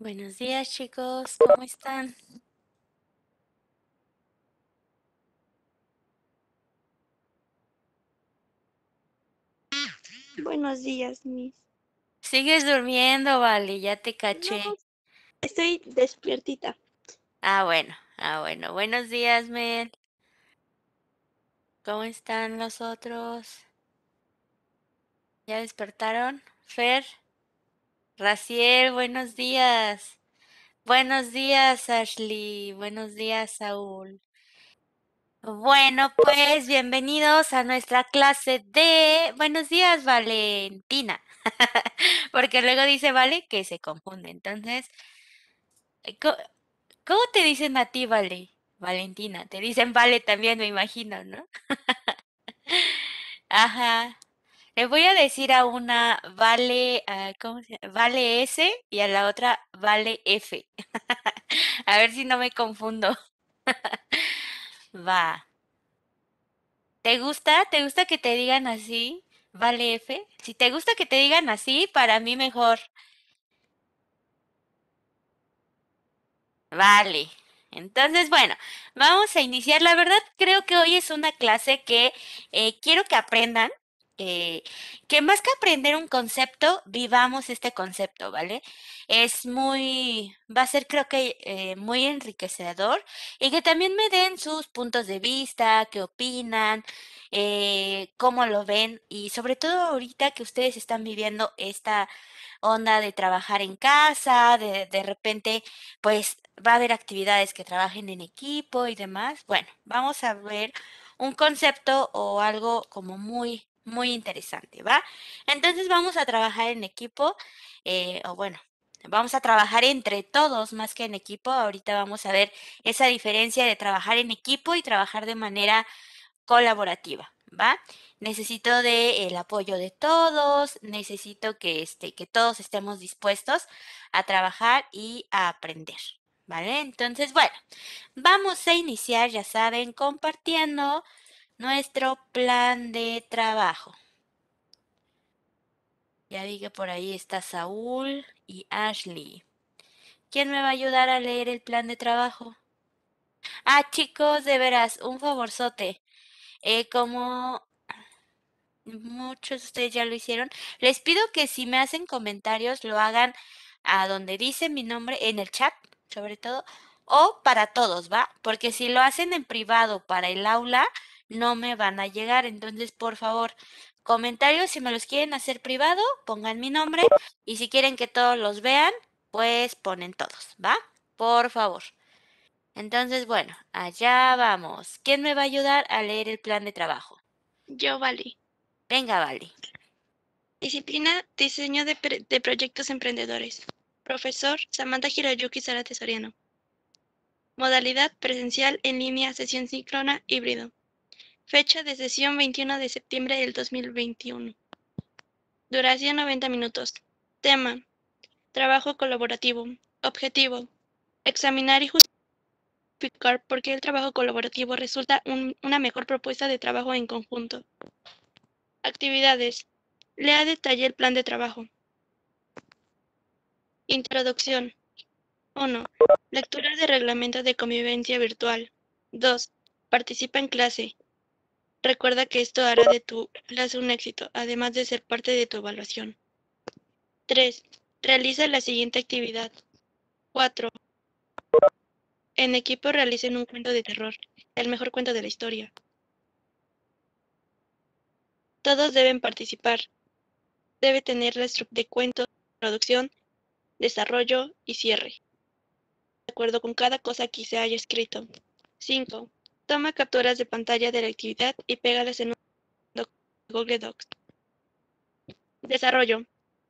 Buenos días chicos, ¿cómo están? Buenos días, Miss. Sigues durmiendo, Vale, ya te caché. estoy despiertita. Ah, bueno, ah, bueno. Buenos días, Mel. ¿Cómo están los otros? ¿Ya despertaron? Fer. Raciel, buenos días. Buenos días, Ashley. Buenos días, Saúl. Bueno, pues bienvenidos a nuestra clase de Buenos días, Valentina. Porque luego dice Vale que se confunde. Entonces, eh, ¿cómo te dicen a ti, Vale? Valentina. Te dicen Vale también, me imagino, ¿no? Ajá. Le voy a decir a una vale, ah, Vale S y a la otra vale F. a ver si no me confundo. Va. ¿Te gusta? ¿Te gusta que te digan así? Vale F. Si te gusta que te digan así, para mí mejor. Vale. Entonces, bueno, vamos a iniciar. La verdad, creo que hoy es una clase que eh, quiero que aprendan eh, que más que aprender un concepto, vivamos este concepto, ¿vale? Es muy, va a ser creo que eh, muy enriquecedor y que también me den sus puntos de vista, qué opinan, eh, cómo lo ven y sobre todo ahorita que ustedes están viviendo esta onda de trabajar en casa, de, de repente pues va a haber actividades que trabajen en equipo y demás. Bueno, vamos a ver un concepto o algo como muy muy interesante, ¿va? Entonces vamos a trabajar en equipo, eh, o bueno, vamos a trabajar entre todos más que en equipo. Ahorita vamos a ver esa diferencia de trabajar en equipo y trabajar de manera colaborativa, ¿va? Necesito de el apoyo de todos, necesito que, este, que todos estemos dispuestos a trabajar y a aprender. ¿Vale? Entonces, bueno, vamos a iniciar, ya saben, compartiendo nuestro plan de trabajo. Ya vi que por ahí está Saúl y Ashley. ¿Quién me va a ayudar a leer el plan de trabajo? Ah, chicos, de veras, un favorzote. Eh, como muchos de ustedes ya lo hicieron, les pido que si me hacen comentarios lo hagan a donde dice mi nombre, en el chat, sobre todo, o para todos, ¿va? Porque si lo hacen en privado para el aula, no me van a llegar. Entonces, por favor, comentarios, si me los quieren hacer privado, pongan mi nombre y si quieren que todos los vean, pues ponen todos, ¿va? Por favor. Entonces, bueno, allá vamos. ¿Quién me va a ayudar a leer el plan de trabajo? Yo, Vali. Venga, Vali. Disciplina, diseño de, proyectos emprendedores. Profesor Samantha Hiroyuki Sara Tesoriano. Modalidad presencial en línea, sesión síncrona, híbrido. Fecha de sesión 21 de septiembre del 2021. Duración 90 minutos. Tema. Trabajo colaborativo. Objetivo. Examinar y justificar por qué el trabajo colaborativo resulta una mejor propuesta de trabajo en conjunto. Actividades. Lea detalle el plan de trabajo. Introducción. 1. Lectura de reglamento de convivencia virtual. 2. Participa en clase. Recuerda que esto hará de tu clase un éxito, además de ser parte de tu evaluación. 3. Realiza la siguiente actividad. 4. En equipo realicen un cuento de terror, el mejor cuento de la historia. Todos deben participar. Debe tener la estructura de cuento, producción, desarrollo y cierre. De acuerdo con cada cosa que se haya escrito. 5. Toma capturas de pantalla de la actividad y pégalas en un Google Docs. Desarrollo.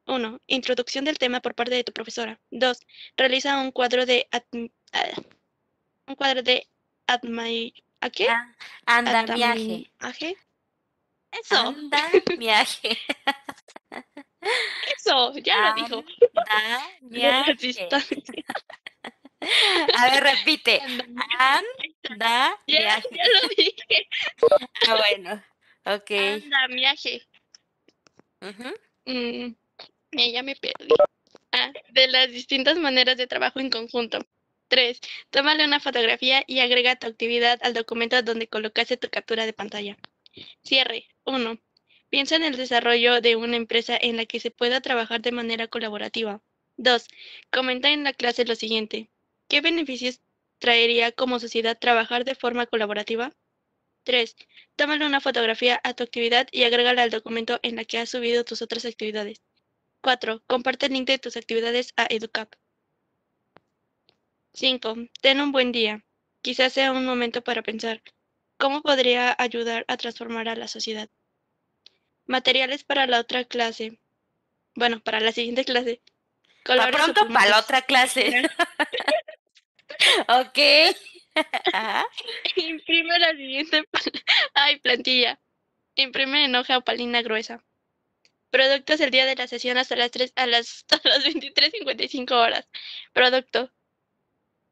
1. Introducción del tema por parte de tu profesora. 2. Realiza un cuadro de ah, un cuadro de admi ¿a qué? Ah, andamiaje. viaje. Eso. viaje. Eso, ya lo dijo. viaje. A ver, repite. Anda, ya, ya lo dije. Ah, bueno. Ok. viaje. Uh mm, eh, ella me perdí. de las distintas maneras de trabajo en conjunto. Tres, Tómale una fotografía y agrega tu actividad al documento donde colocaste tu captura de pantalla. Cierre. Uno, Piensa en el desarrollo de una empresa en la que se pueda trabajar de manera colaborativa. Dos, Comenta en la clase lo siguiente. ¿Qué beneficios traería como sociedad trabajar de forma colaborativa? 3. Tómale una fotografía a tu actividad y agrégala al documento en la que has subido tus otras actividades. 4. Comparte el link de tus actividades a EduCap. 5. Ten un buen día. Quizás sea un momento para pensar cómo podría ayudar a transformar a la sociedad. Materiales para la otra clase. Bueno, para la siguiente clase. Para pronto, para la otra clase. Ok. Imprime la siguiente. Ay, plantilla. Imprime en hoja opalina gruesa. Productos el día de la sesión hasta las a las, las 23.55 horas. Producto.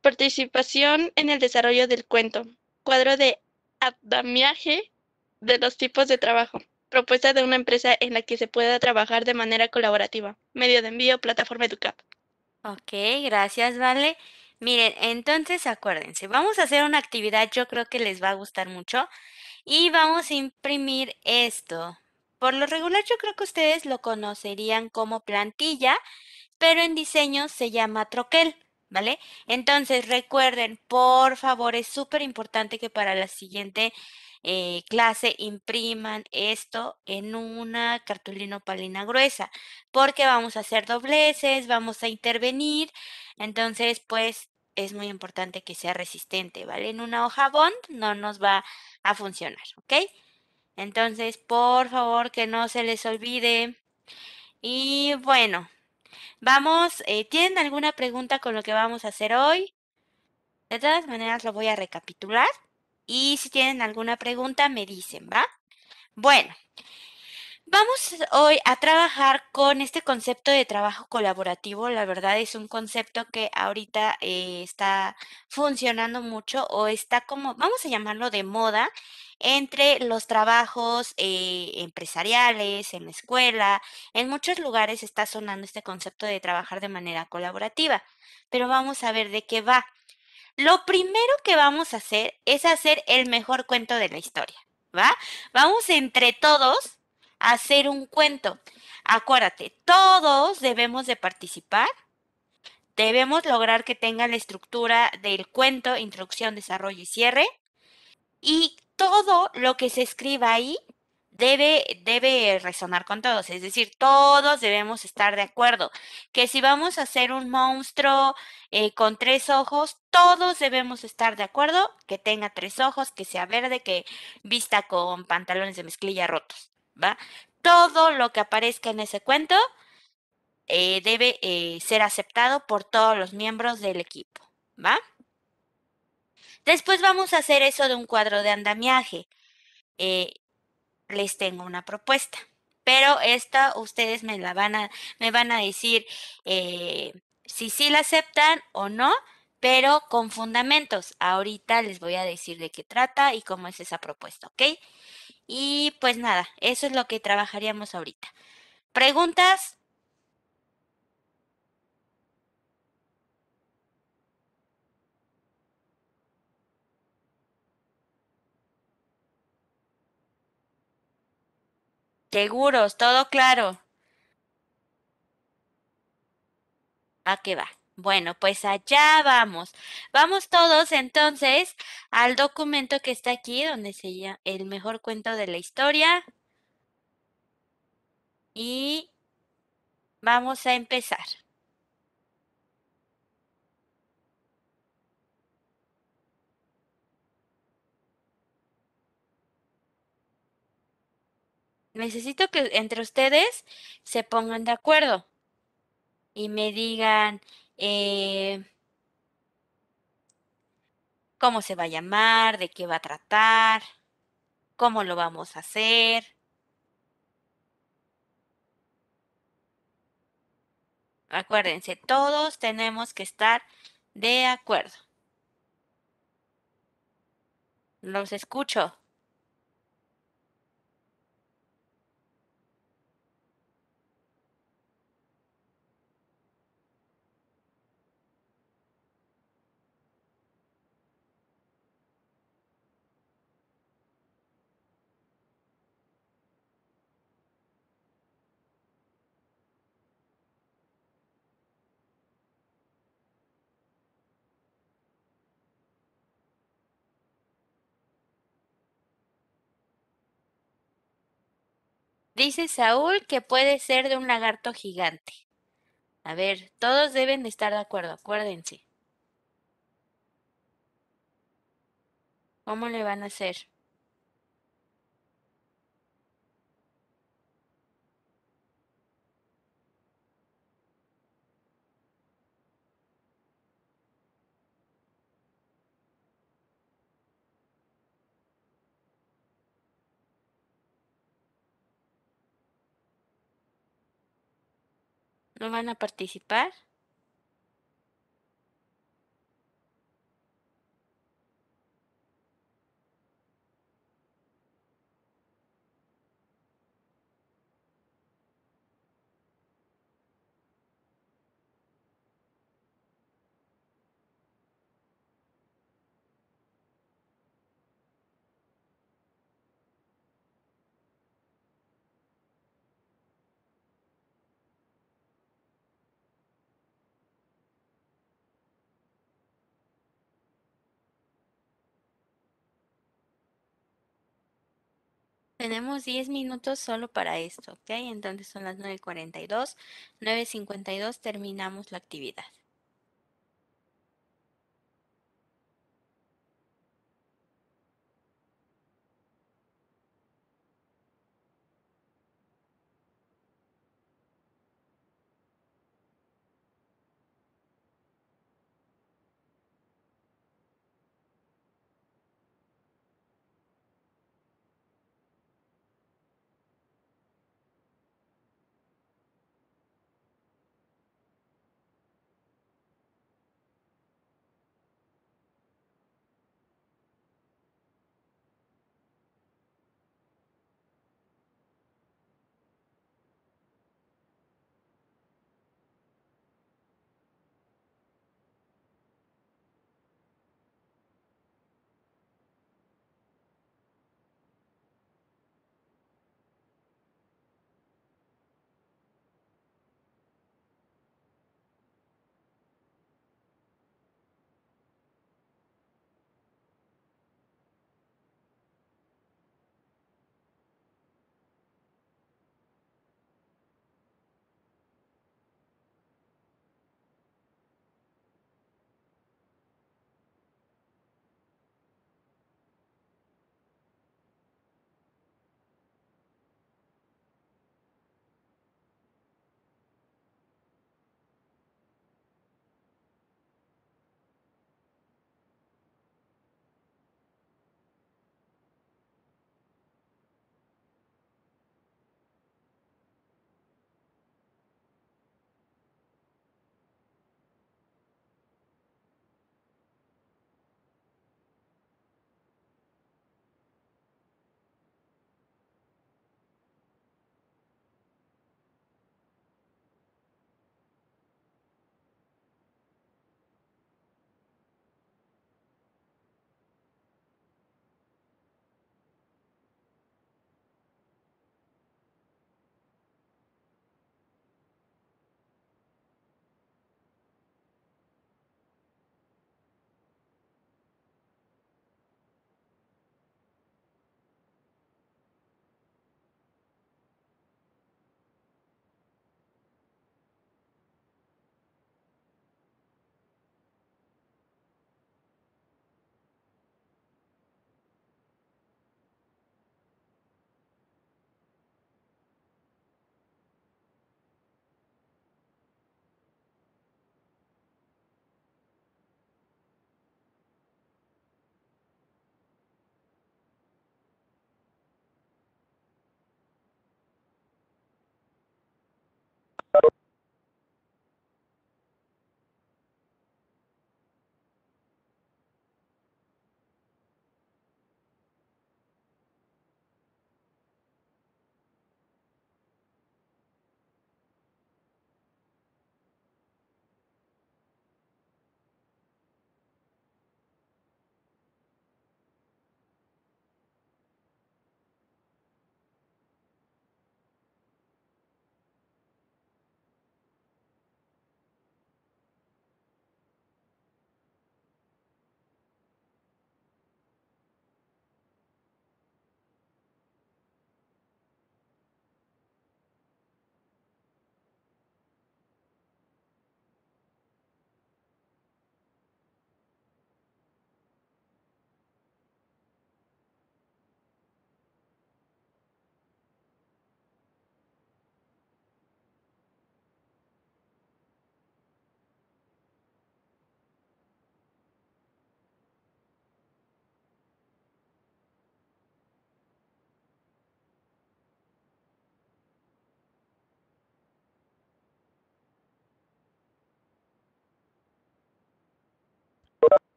Participación en el desarrollo del cuento. Cuadro de abdamiaje de los tipos de trabajo. Propuesta de una empresa en la que se pueda trabajar de manera colaborativa. Medio de envío, plataforma EduCap. Ok, gracias, Vale. Miren, entonces acuérdense, vamos a hacer una actividad, yo creo que les va a gustar mucho y vamos a imprimir esto. Por lo regular yo creo que ustedes lo conocerían como plantilla, pero en diseño se llama troquel, ¿vale? Entonces recuerden, por favor, es súper importante que para la siguiente eh, clase impriman esto en una cartulina palina gruesa, porque vamos a hacer dobleces, vamos a intervenir, entonces pues es muy importante que sea resistente, ¿vale? En una hoja bond no nos va a funcionar, ¿ok? Entonces, por favor, que no se les olvide. Y bueno, vamos, eh, ¿tienen alguna pregunta con lo que vamos a hacer hoy? De todas maneras, lo voy a recapitular y si tienen alguna pregunta me dicen, ¿va? Bueno, vamos hoy a trabajar con este concepto de trabajo colaborativo. La verdad es un concepto que ahorita eh, está funcionando mucho o está como, vamos a llamarlo de moda entre los trabajos eh, empresariales, en la escuela, en muchos lugares está sonando este concepto de trabajar de manera colaborativa, pero vamos a ver de qué va. Lo primero que vamos a hacer es hacer el mejor cuento de la historia, ¿va? Vamos entre todos a hacer un cuento. Acuérdate, todos debemos de participar. Debemos lograr que tenga la estructura del cuento, introducción, desarrollo y cierre. Y todo lo que se escriba ahí debe, resonar con todos, es decir, todos debemos estar de acuerdo, que si vamos a hacer un monstruo eh, con tres ojos, todos debemos estar de acuerdo que tenga tres ojos, que sea verde, que vista con pantalones de mezclilla rotos, ¿va? Todo lo que aparezca en ese cuento eh, debe eh, ser aceptado por todos los miembros del equipo, ¿va? Después vamos a hacer eso de un cuadro de andamiaje. Eh, les tengo una propuesta. Pero esta ustedes me la van a, me van a decir eh, si sí la aceptan o no, pero con fundamentos. Ahorita les voy a decir de qué trata y cómo es esa propuesta, ¿ok? Y pues nada, eso es lo que trabajaríamos ahorita. Preguntas, Seguros, todo claro. ¿A ah, qué va? Bueno, pues allá vamos. Vamos todos entonces al documento que está aquí, donde sería El mejor cuento de la historia. Y vamos a empezar. necesito que entre ustedes se pongan de acuerdo y me digan eh, cómo se va a llamar, de qué va a tratar, cómo lo vamos a hacer. Acuérdense, todos tenemos que estar de acuerdo. Los escucho. Dice Saúl que puede ser de un lagarto gigante. A ver, todos deben de estar de acuerdo, acuérdense. ¿Cómo le van a hacer? van a participar. Tenemos 10 minutos solo para esto, ¿ok? Entonces son las 9.42, 9.52 terminamos la actividad.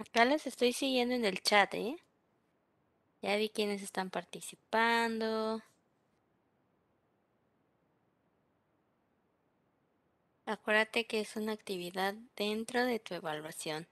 Acá les estoy siguiendo en el chat, ¿eh? Ya vi quiénes están participando. Acuérdate que es una actividad dentro de tu evaluación.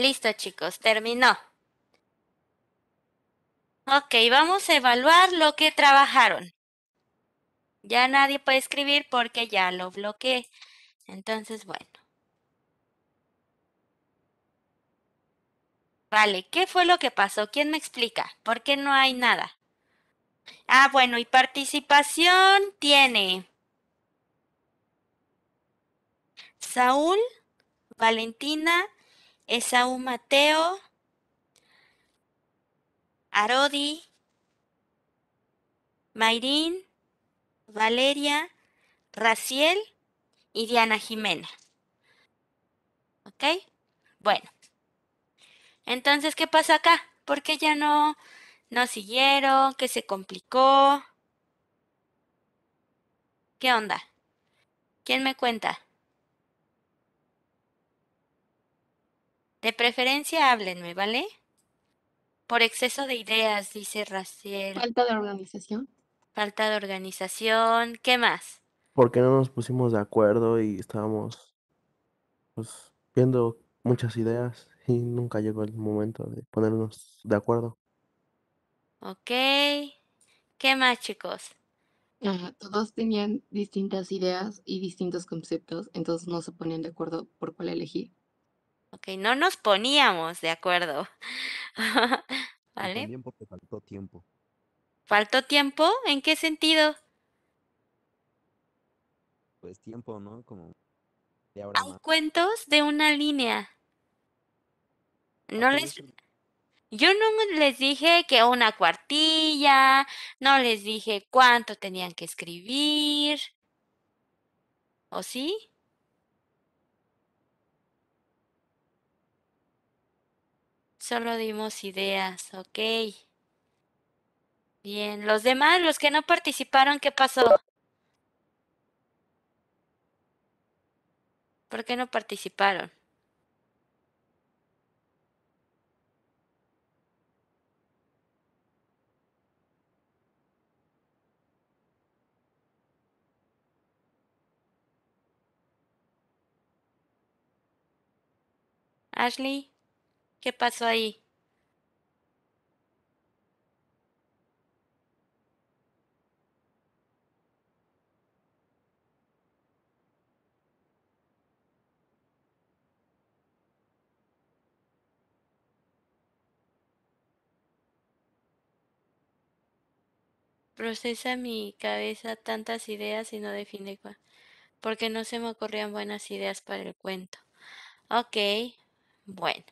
Listo, chicos, terminó. Ok, vamos a evaluar lo que trabajaron. Ya nadie puede escribir porque ya lo bloqueé. Entonces, bueno. Vale, ¿qué fue lo que pasó? ¿Quién me explica? ¿Por qué no hay nada? Ah, bueno, y participación tiene Saúl, Valentina, Esaú Mateo, Arodi, Mayrin, Valeria, Raciel y Diana Jimena. ¿Ok? Bueno. Entonces, ¿qué pasa acá? ¿Por qué ya no, no siguieron? ¿Qué se complicó? ¿Qué onda? ¿Quién me cuenta? De preferencia háblenme, ¿vale? Por exceso de ideas, dice Raciel. Falta de organización. Falta de organización. ¿Qué más? Porque no nos pusimos de acuerdo y estábamos pues, viendo muchas ideas y nunca llegó el momento de ponernos de acuerdo. Ok. ¿Qué más, chicos? todos tenían distintas ideas y distintos conceptos, entonces no se ponían de acuerdo por cuál elegir. Ok, no nos poníamos de acuerdo. ¿Vale? también porque faltó tiempo. ¿Faltó tiempo? ¿En qué sentido? Pues tiempo, ¿no? Como de ahora Hay cuentos de una línea. No les... Yo no les dije que una cuartilla, no les dije cuánto tenían que escribir. ¿O sí? solo dimos ideas, okay. Bien, los demás, los que no participaron, ¿qué pasó? ¿Por qué no participaron? Ashley. ¿Qué pasó ahí? Procesa mi cabeza tantas ideas y no define cuál, porque no se me ocurrían buenas ideas para el cuento. Ok, bueno.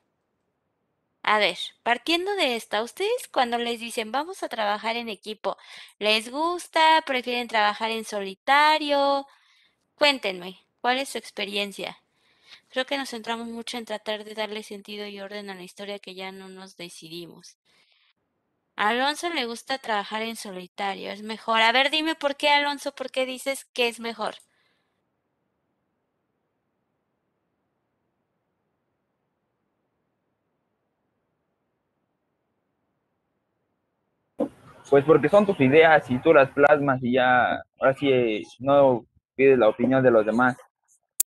A ver, partiendo de esta, ustedes cuando les dicen vamos a trabajar en equipo, ¿les gusta? ¿Prefieren trabajar en solitario? Cuéntenme, ¿cuál es su experiencia? Creo que nos centramos mucho en tratar de darle sentido y orden a la historia que ya no nos decidimos. A Alonso le gusta trabajar en solitario, es mejor. A ver, dime por qué, Alonso, por qué dices que es mejor. pues porque son tus ideas y tú las plasmas y ya, así no pides la opinión de los demás.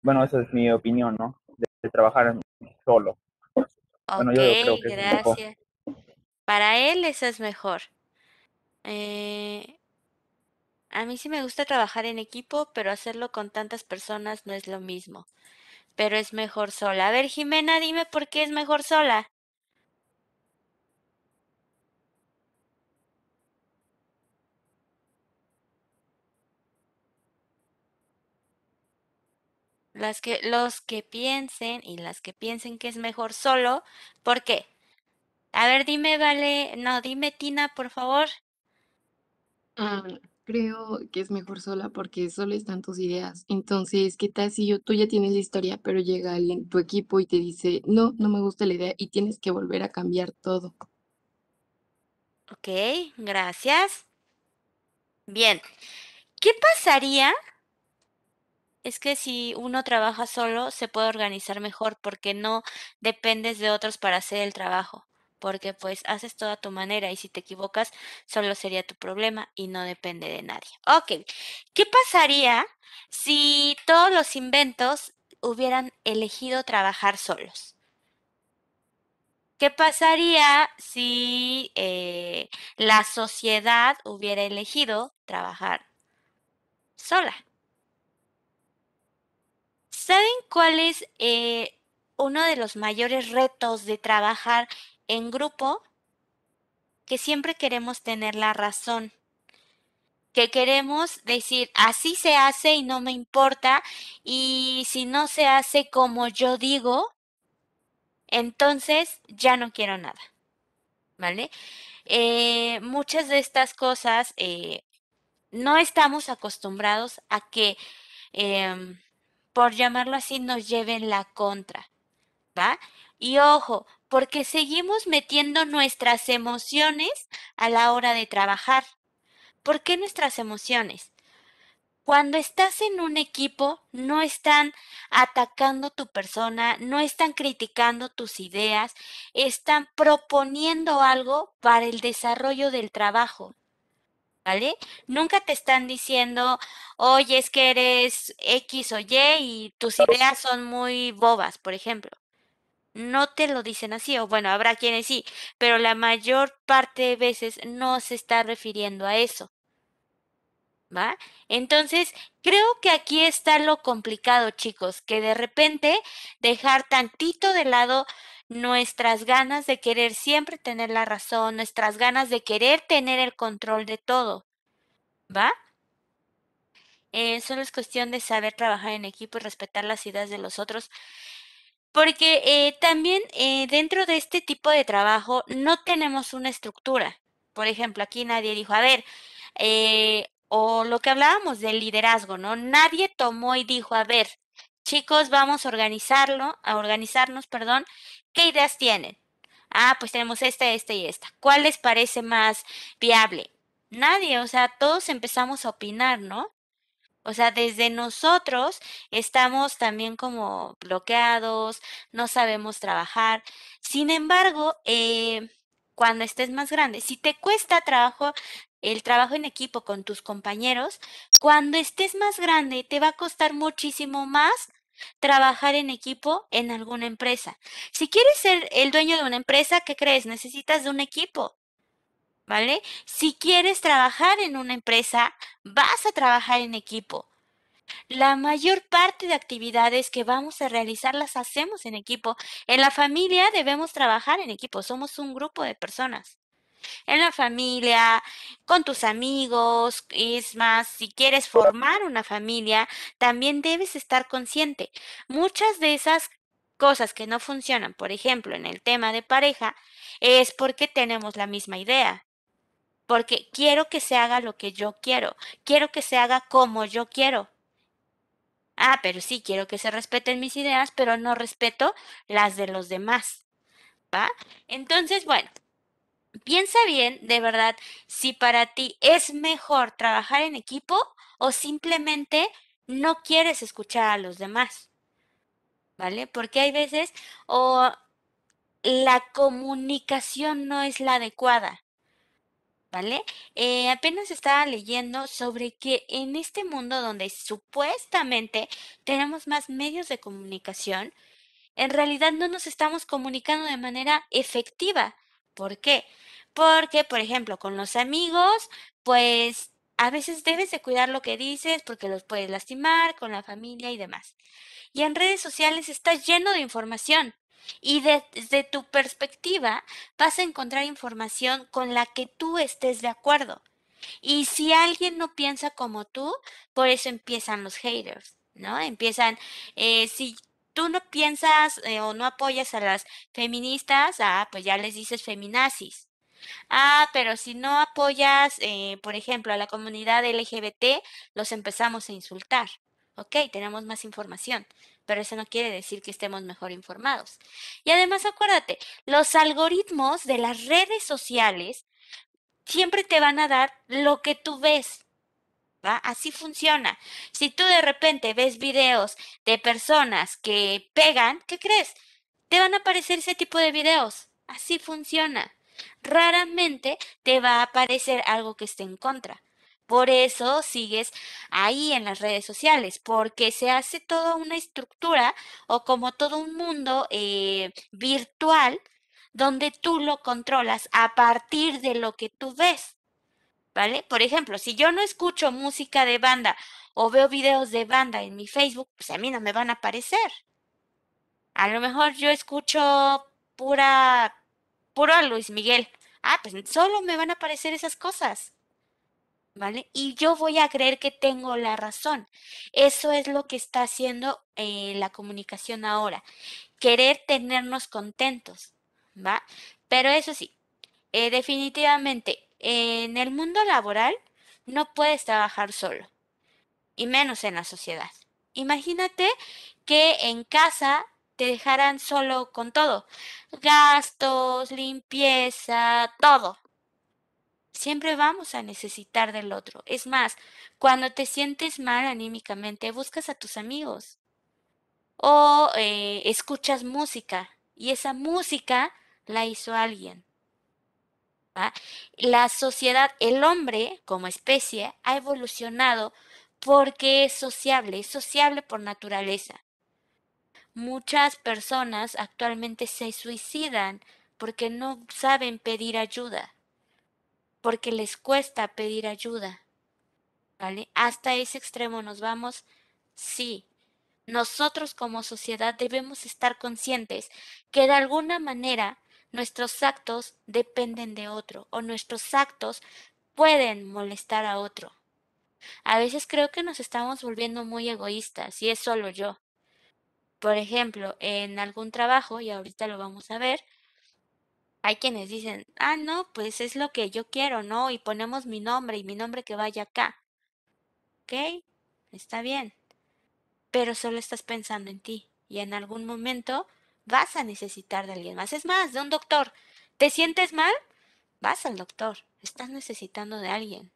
Bueno, esa es mi opinión, ¿no? De, trabajar solo. Ok, gracias. Para él eso es mejor. Eh, a mí sí me gusta trabajar en equipo, pero hacerlo con tantas personas no es lo mismo. Pero es mejor sola. A ver, Jimena, dime por qué es mejor sola. Las que, los que piensen y las que piensen que es mejor solo. ¿Por qué? A ver, dime, Vale, no, dime, Tina, por favor. Ah, creo que es mejor sola porque solo están tus ideas. Entonces, ¿qué tal si yo, tú ya tienes la historia, pero llega alguien, tu equipo, y te dice, no, no me gusta la idea y tienes que volver a cambiar todo? Ok, gracias. Bien, ¿qué pasaría es que si uno trabaja solo, se puede organizar mejor porque no dependes de otros para hacer el trabajo, porque pues haces toda tu manera y si te equivocas, solo sería tu problema y no depende de nadie. Ok, ¿qué pasaría si todos los inventos hubieran elegido trabajar solos? ¿Qué pasaría si eh, la sociedad hubiera elegido trabajar sola? ¿Saben cuál es eh, uno de los mayores retos de trabajar en grupo? Que siempre queremos tener la razón, que queremos decir, así se hace y no me importa, y si no se hace como yo digo, entonces ya no quiero nada. ¿Vale? Eh, muchas de estas cosas eh, no estamos acostumbrados a que em, por llamarlo así, nos lleven la contra, ¿va? Y ojo, porque seguimos metiendo nuestras emociones a la hora de trabajar. ¿Por qué nuestras emociones? Cuando estás en un equipo, no están atacando tu persona, no están criticando tus ideas, están proponiendo algo para el desarrollo del trabajo. ¿vale? Nunca te están diciendo, oye, es que eres X o Y y tus ideas son muy bobas, por ejemplo. No te lo dicen así, o bueno, habrá quienes sí, pero la mayor parte de veces no se está refiriendo a eso. ¿Va? Entonces, creo que aquí está lo complicado, chicos, que de repente dejar tantito de lado nuestras ganas de querer siempre tener la razón, nuestras ganas de querer tener el control de todo. ¿Va? Eh, solo es cuestión de saber trabajar en equipo y respetar las ideas de los otros. Porque eh, también eh, dentro de este tipo de trabajo no tenemos una estructura. Por ejemplo, aquí nadie dijo, a ver, o lo que hablábamos del liderazgo, ¿no? Nadie tomó y dijo, a ver, chicos, vamos a organizarlo, a organizarnos, perdón, ¿Qué ideas tienen? Ah, pues tenemos esta, esta y esta. ¿Cuál les parece más viable? Nadie, o sea, todos empezamos a opinar, ¿no? O sea, desde nosotros estamos también como bloqueados, no sabemos trabajar. Sin embargo, eh, cuando estés más grande, si te cuesta trabajo el trabajo en equipo con tus compañeros, cuando estés más grande te va a costar muchísimo más trabajar en equipo en alguna empresa. Si quieres ser el dueño de una empresa, ¿qué crees? Necesitas de un equipo. ¿Vale? Si quieres trabajar en una empresa, vas a trabajar en equipo. La mayor parte de actividades que vamos a realizar las hacemos en equipo. En la familia debemos trabajar en equipo, somos un grupo de personas en la familia, con tus amigos. Es más, si quieres formar una familia, también debes estar consciente. Muchas de esas cosas que no funcionan, por ejemplo, en el tema de pareja, es porque tenemos la misma idea. Porque quiero que se haga lo que yo quiero, quiero que se haga como yo quiero. Ah, pero sí, quiero que se respeten mis ideas, pero no respeto las de los demás. ¿Va? Entonces, bueno, piensa bien, de verdad, si para ti es mejor trabajar en equipo o simplemente no quieres escuchar a los demás. ¿Vale? Porque hay veces o la comunicación no es la adecuada. ¿Vale? Eh, apenas estaba leyendo sobre que en este mundo donde supuestamente tenemos más medios de comunicación, en realidad no nos estamos comunicando de manera efectiva. ¿Por qué? Porque, por ejemplo, con los amigos, pues a veces debes de cuidar lo que dices porque los puedes lastimar con la familia y demás. Y en redes sociales está lleno de información. Y desde tu perspectiva vas a encontrar información con la que tú estés de acuerdo. Y si alguien no piensa como tú, por eso empiezan los haters, ¿no? Empiezan, eh, si tú no piensas eh, o no apoyas a las feministas, ah, pues ya les dices feminazis, Ah, pero si no apoyas, eh, por ejemplo, a la comunidad LGBT, los empezamos a insultar. Ok, tenemos más información, pero eso no quiere decir que estemos mejor informados. Y además, acuérdate, los algoritmos de las redes sociales siempre te van a dar lo que tú ves. ¿va? Así funciona. Si tú de repente ves videos de personas que pegan, ¿qué crees? Te van a aparecer ese tipo de videos. Así funciona raramente te va a aparecer algo que esté en contra. Por eso sigues ahí en las redes sociales, porque se hace toda una estructura o como todo un mundo eh, virtual donde tú lo controlas a partir de lo que tú ves. ¿Vale? Por ejemplo, si yo no escucho música de banda o veo videos de banda en mi Facebook, pues a mí no me van a aparecer. A lo mejor yo escucho pura puro a Luis Miguel. Ah, pues solo me van a aparecer esas cosas. ¿Vale? Y yo voy a creer que tengo la razón. Eso es lo que está haciendo eh, la comunicación ahora. Querer tenernos contentos, ¿va? Pero eso sí, eh, definitivamente, en el mundo laboral no puedes trabajar solo, y menos en la sociedad. Imagínate que en casa dejarán solo con todo. Gastos, limpieza, todo. Siempre vamos a necesitar del otro. Es más, cuando te sientes mal anímicamente, buscas a tus amigos o eh, escuchas música y esa música la hizo alguien. La sociedad, el hombre como especie, ha evolucionado porque es sociable, es sociable por naturaleza muchas personas actualmente se suicidan porque no saben pedir ayuda, porque les cuesta pedir ayuda. ¿Vale? Hasta ese extremo nos vamos, sí. Nosotros como sociedad debemos estar conscientes que de alguna manera nuestros actos dependen de otro o nuestros actos pueden molestar a otro. A veces creo que nos estamos volviendo muy egoístas y es solo yo. Por ejemplo, en algún trabajo, y ahorita lo vamos a ver, hay quienes dicen, ah, no, pues es lo que yo quiero, ¿no? Y ponemos mi nombre y mi nombre que vaya acá. ¿Ok? Está bien. Pero solo estás pensando en ti y en algún momento vas a necesitar de alguien más. Es más, de un doctor. ¿Te sientes mal? Vas al doctor. Estás necesitando de alguien.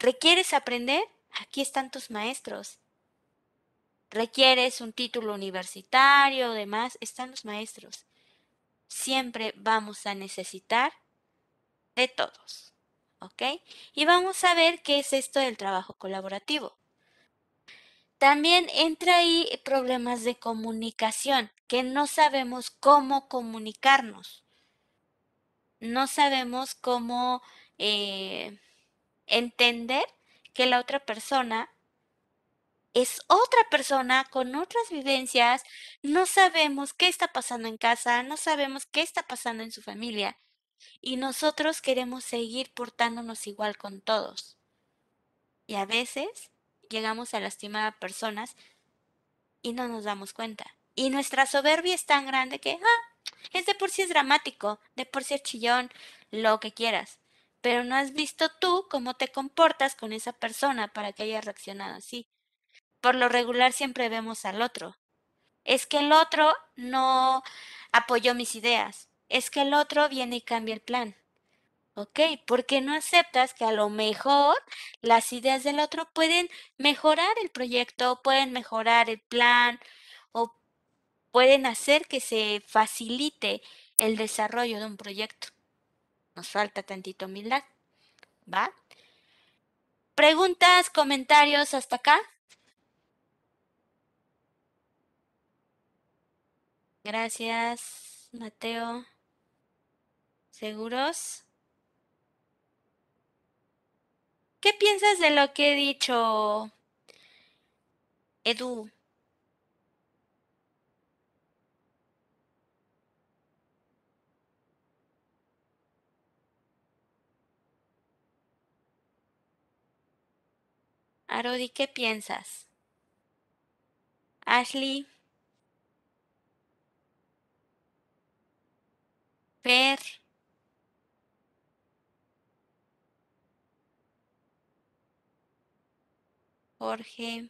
¿Requieres aprender? Aquí están tus maestros requieres un título universitario, demás, están los maestros. Siempre vamos a necesitar de todos. ¿Ok? Y vamos a ver qué es esto del trabajo colaborativo. También entra ahí problemas de comunicación, que no sabemos cómo comunicarnos. No sabemos cómo eh, entender que la otra persona es otra persona con otras vivencias, no sabemos qué está pasando en casa, no sabemos qué está pasando en su familia y nosotros queremos seguir portándonos igual con todos. Y a veces llegamos a lastimar a personas y no nos damos cuenta. Y nuestra soberbia es tan grande que, ah, es de por sí es dramático, de por sí chillón, lo que quieras. Pero no has visto tú cómo te comportas con esa persona para que haya reaccionado así por lo regular siempre vemos al otro. Es que el otro no apoyó mis ideas. Es que el otro viene y cambia el plan. ¿Ok? Porque no aceptas que a lo mejor las ideas del otro pueden mejorar el proyecto, pueden mejorar el plan o pueden hacer que se facilite el desarrollo de un proyecto. Nos falta tantito humildad. ¿Va? ¿Preguntas, comentarios hasta acá? Gracias, Mateo. ¿Seguros? ¿Qué piensas de lo que he dicho, Edu? Arodi, ¿qué piensas? Ashley. Per, Jorge.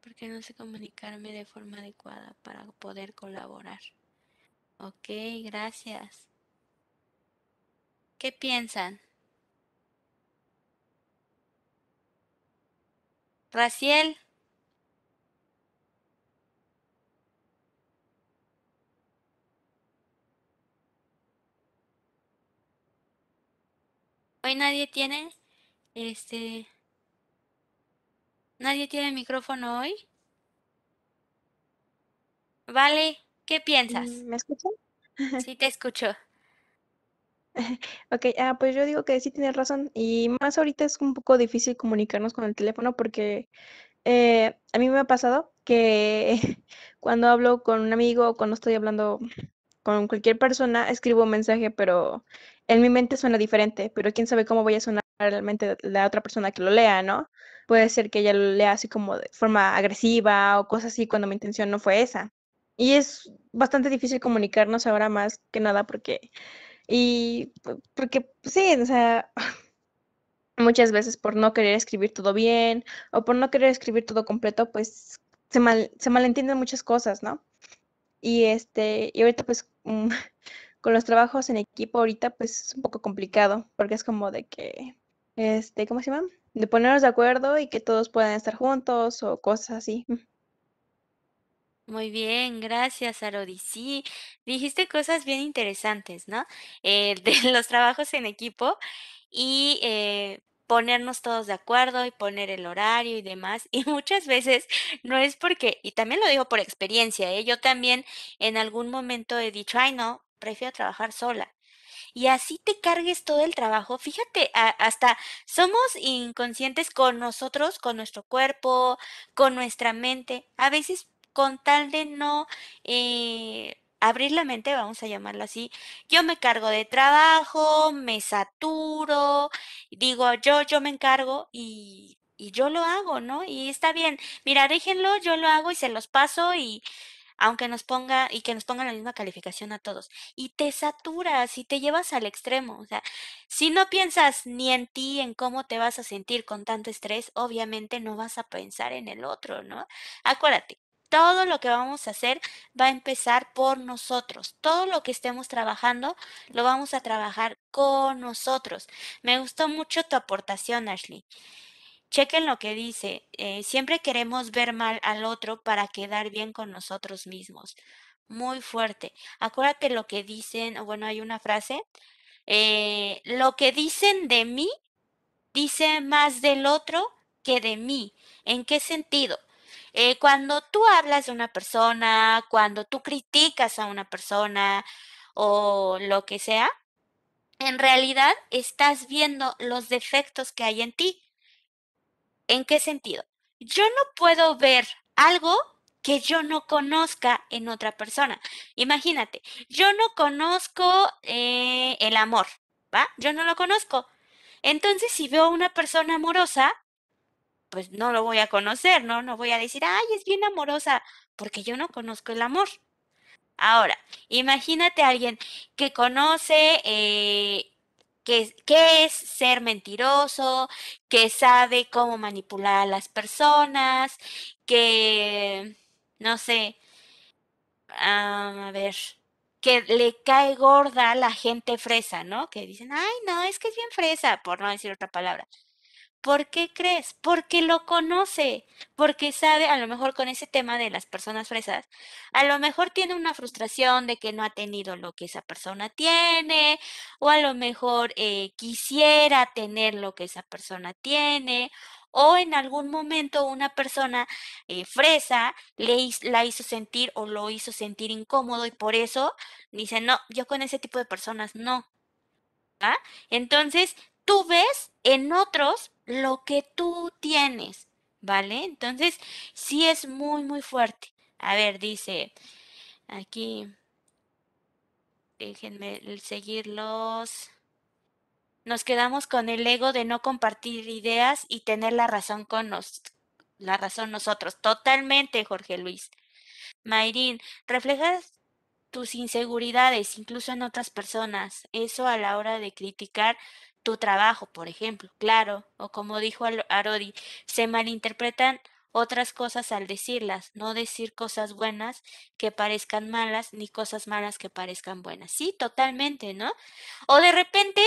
porque no sé comunicarme de forma adecuada para poder colaborar? Ok, gracias. ¿Qué piensan? Raciel. Hoy nadie tiene este nadie tiene micrófono hoy. Vale, ¿qué piensas? Mm, ¿Me escuchan? Sí, te escucho. Ok, ah, pues yo digo que sí tienes razón y más ahorita es un poco difícil comunicarnos con el teléfono porque eh, a mí me ha pasado que cuando hablo con un amigo o cuando estoy hablando con cualquier persona, escribo un mensaje, pero en mi mente suena diferente, pero quién sabe cómo voy a sonar realmente la otra persona que lo lea, ¿no? Puede ser que ella lo lea así como de forma agresiva o cosas así cuando mi intención no fue esa. Y es bastante difícil comunicarnos ahora más que nada porque y porque, pues, sí, o sea, muchas veces por no querer escribir todo bien o por no querer escribir todo completo, pues se, mal, se malentienden muchas cosas, ¿no? Y este, y ahorita pues mm, con los trabajos en equipo ahorita pues es un poco complicado, porque es como de que este, ¿cómo se llama? De ponernos de acuerdo y que todos puedan estar juntos o cosas así. Mm. Muy bien, gracias, Arodisí. dijiste cosas bien interesantes, ¿no? Eh, de los trabajos en equipo y eh, ponernos todos de acuerdo y poner el horario y demás. Y muchas veces no es porque, y también lo digo por experiencia, ¿eh? yo también en algún momento he dicho, ay, no, prefiero trabajar sola y así te cargues todo el trabajo. Fíjate, hasta somos inconscientes con nosotros, con nuestro cuerpo, con nuestra mente. A veces con tal de no eh, abrir la mente, vamos a llamarlo así, yo me cargo de trabajo, me saturo, digo yo, yo me encargo y, y yo lo hago, ¿no? Y está bien, mira, déjenlo, yo lo hago y se los paso y aunque nos ponga y que nos pongan la misma calificación a todos. Y te saturas y te llevas al extremo. O sea, si no piensas ni en ti, en cómo te vas a sentir con tanto estrés, obviamente no vas a pensar en el otro, ¿no? Acuérdate, todo lo que vamos a hacer va a empezar por nosotros. Todo lo que estemos trabajando lo vamos a trabajar con nosotros. Me gustó mucho tu aportación, Ashley. Chequen lo que dice. Eh, siempre queremos ver mal al otro para quedar bien con nosotros mismos. Muy fuerte. Acuérdate lo que dicen, bueno, hay una frase. Eh, lo que dicen de mí dice más del otro que de mí. ¿En qué sentido? Eh, cuando tú hablas de una persona, cuando tú criticas a una persona o lo que sea, en realidad estás viendo los defectos que hay en ti. ¿En qué sentido? Yo no puedo ver algo que yo no conozca en otra persona. Imagínate, yo no conozco eh, el amor, ¿va? Yo no lo conozco. Entonces, si veo a una persona amorosa, pues no lo voy a conocer, ¿no? No voy a decir, ay, es bien amorosa, porque yo no conozco el amor. Ahora, imagínate a alguien que conoce eh, qué, es ser mentiroso, que sabe cómo manipular a las personas, que, no sé, a ver, que le cae gorda a la gente fresa, ¿no? Que dicen, ay, no, es que es bien fresa, por no decir otra palabra. ¿Por qué crees? Porque lo conoce, porque sabe, a lo mejor con ese tema de las personas fresas, a lo mejor tiene una frustración de que no ha tenido lo que esa persona tiene, o a lo mejor eh, quisiera tener lo que esa persona tiene, o en algún momento una persona eh, fresa le, la hizo sentir o lo hizo sentir incómodo y por eso dice, no, yo con ese tipo de personas no. Entonces, tú ves en otros lo que tú tienes, ¿vale? Entonces, sí es muy, muy fuerte. A ver, dice aquí, déjenme seguirlos. Nos quedamos con el ego de no compartir ideas y tener la razón con nos, la razón nosotros. Totalmente, Jorge Luis. Mayrin, reflejas tus inseguridades, incluso en otras personas. Eso a la hora de criticar tu trabajo, por ejemplo, claro, o como dijo Arodi, se malinterpretan otras cosas al decirlas, no decir cosas buenas que parezcan malas, ni cosas malas que parezcan buenas. Sí, totalmente, ¿no? O de repente,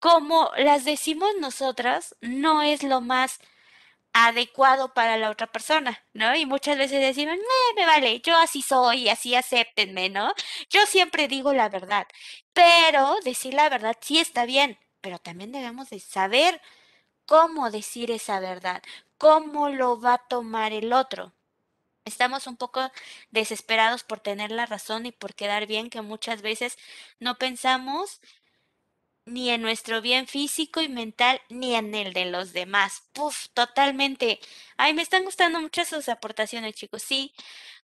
como las decimos nosotras, no es lo más adecuado para la otra persona, ¿no? Y muchas veces decimos, me, eh, me vale, yo así soy, así acéptenme, ¿no? Yo siempre digo la verdad, pero decir la verdad sí está bien, pero también debemos de saber cómo decir esa verdad, cómo lo va a tomar el otro. Estamos un poco desesperados por tener la razón y por quedar bien, que muchas veces no pensamos ni en nuestro bien físico y mental, ni en el de los demás. Puf, totalmente. Ay, me están gustando muchas sus aportaciones, chicos. Sí,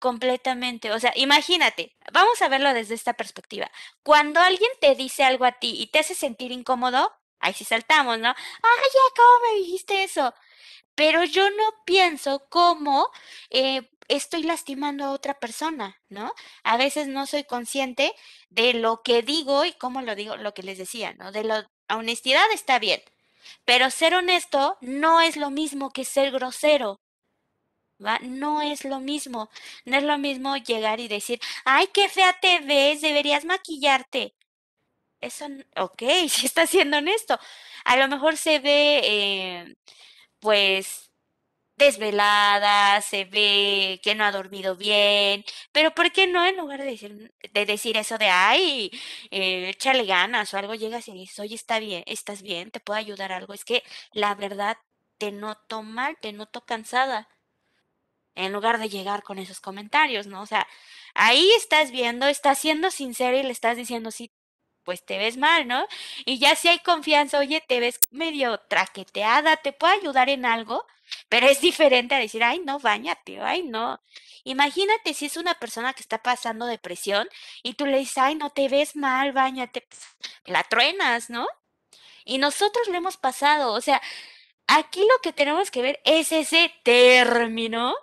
Completamente. O sea, imagínate, vamos a verlo desde esta perspectiva. Cuando alguien te dice algo a ti y te hace sentir incómodo, ahí sí saltamos, ¿no? Ay, ya, ¿cómo me dijiste eso? Pero yo no pienso cómo eh, estoy lastimando a otra persona, ¿no? A veces no soy consciente de lo que digo y cómo lo digo, lo que les decía, ¿no? De la honestidad está bien, pero ser honesto no es lo mismo que ser grosero. ¿va? No es lo mismo. No es lo mismo llegar y decir, ay, qué fea te ves, deberías maquillarte. Eso, ok, si está siendo honesto. A lo mejor se ve, eh, pues, desvelada, se ve que no ha dormido bien, pero ¿por qué no en lugar de decir, de decir eso de, ay, eh, échale ganas o algo, llegas y dices, oye, está bien, estás bien, te puedo ayudar algo? Es que la verdad, te noto mal, te noto cansada en lugar de llegar con esos comentarios, ¿no? O sea, ahí estás viendo, estás siendo sincero y le estás diciendo, sí, pues te ves mal, ¿no? Y ya si hay confianza, oye, te ves medio traqueteada, te puedo ayudar en algo, pero es diferente a decir, ay, no, bañate, ay, no. Imagínate si es una persona que está pasando depresión y tú le dices, ay, no te ves mal, bañate, la truenas, ¿no? Y nosotros lo hemos pasado, o sea, aquí lo que tenemos que ver es ese término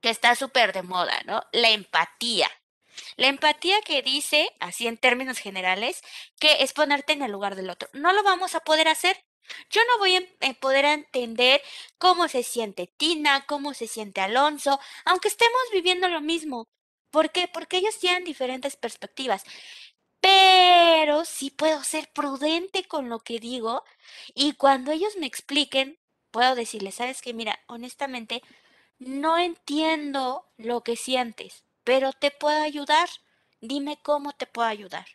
que está súper de moda, ¿no? La empatía. La empatía que dice, así en términos generales, que es ponerte en el lugar del otro. No lo vamos a poder hacer. Yo no voy a em, eh, poder entender cómo se siente Tina, cómo se siente Alonso, aunque estemos viviendo lo mismo. ¿Por qué? Porque ellos tienen diferentes perspectivas. Pero sí puedo ser prudente con lo que digo y cuando ellos me expliquen, puedo decirles, sabes que mira, honestamente, no entiendo lo que sientes, pero te puedo ayudar. Dime cómo te puedo ayudar.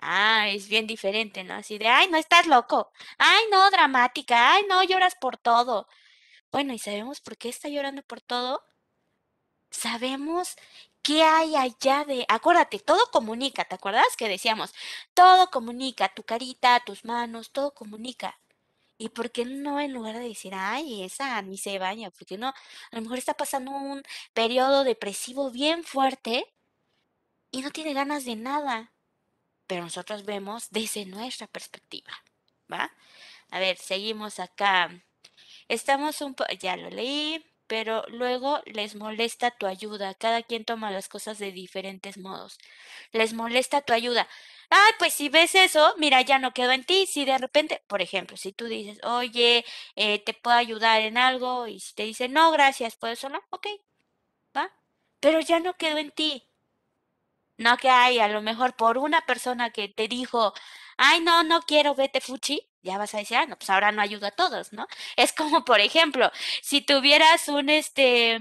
Ah, es bien diferente, ¿no? Así de, ay, no estás loco. Ay, no, dramática. Ay, no, lloras por todo. Bueno, ¿y sabemos por qué está llorando por todo? Sabemos qué hay allá de... Acuérdate, todo comunica, ¿te acuerdas que decíamos? Todo comunica, tu carita, tus manos, todo comunica. ¿Y por qué no en lugar de decir, ay, esa ni se baña? Porque no, a lo mejor está pasando un periodo depresivo bien fuerte y no tiene ganas de nada. Pero nosotros vemos desde nuestra perspectiva, ¿va? A ver, seguimos acá. Estamos un poco, ya lo leí, pero luego les molesta tu ayuda. Cada quien toma las cosas de diferentes modos. Les molesta tu ayuda ay, ah, pues si ves eso, mira, ya no quedó en ti. Si de repente, por ejemplo, si tú dices, oye, eh, te puedo ayudar en algo, y si te dice, no, gracias, por solo? no, ok, va, pero ya no quedó en ti. No que hay, a lo mejor por una persona que te dijo, ay, no, no quiero, vete fuchi, ya vas a decir, ah, no, pues ahora no ayudo a todos, ¿no? Es como, por ejemplo, si tuvieras un, este,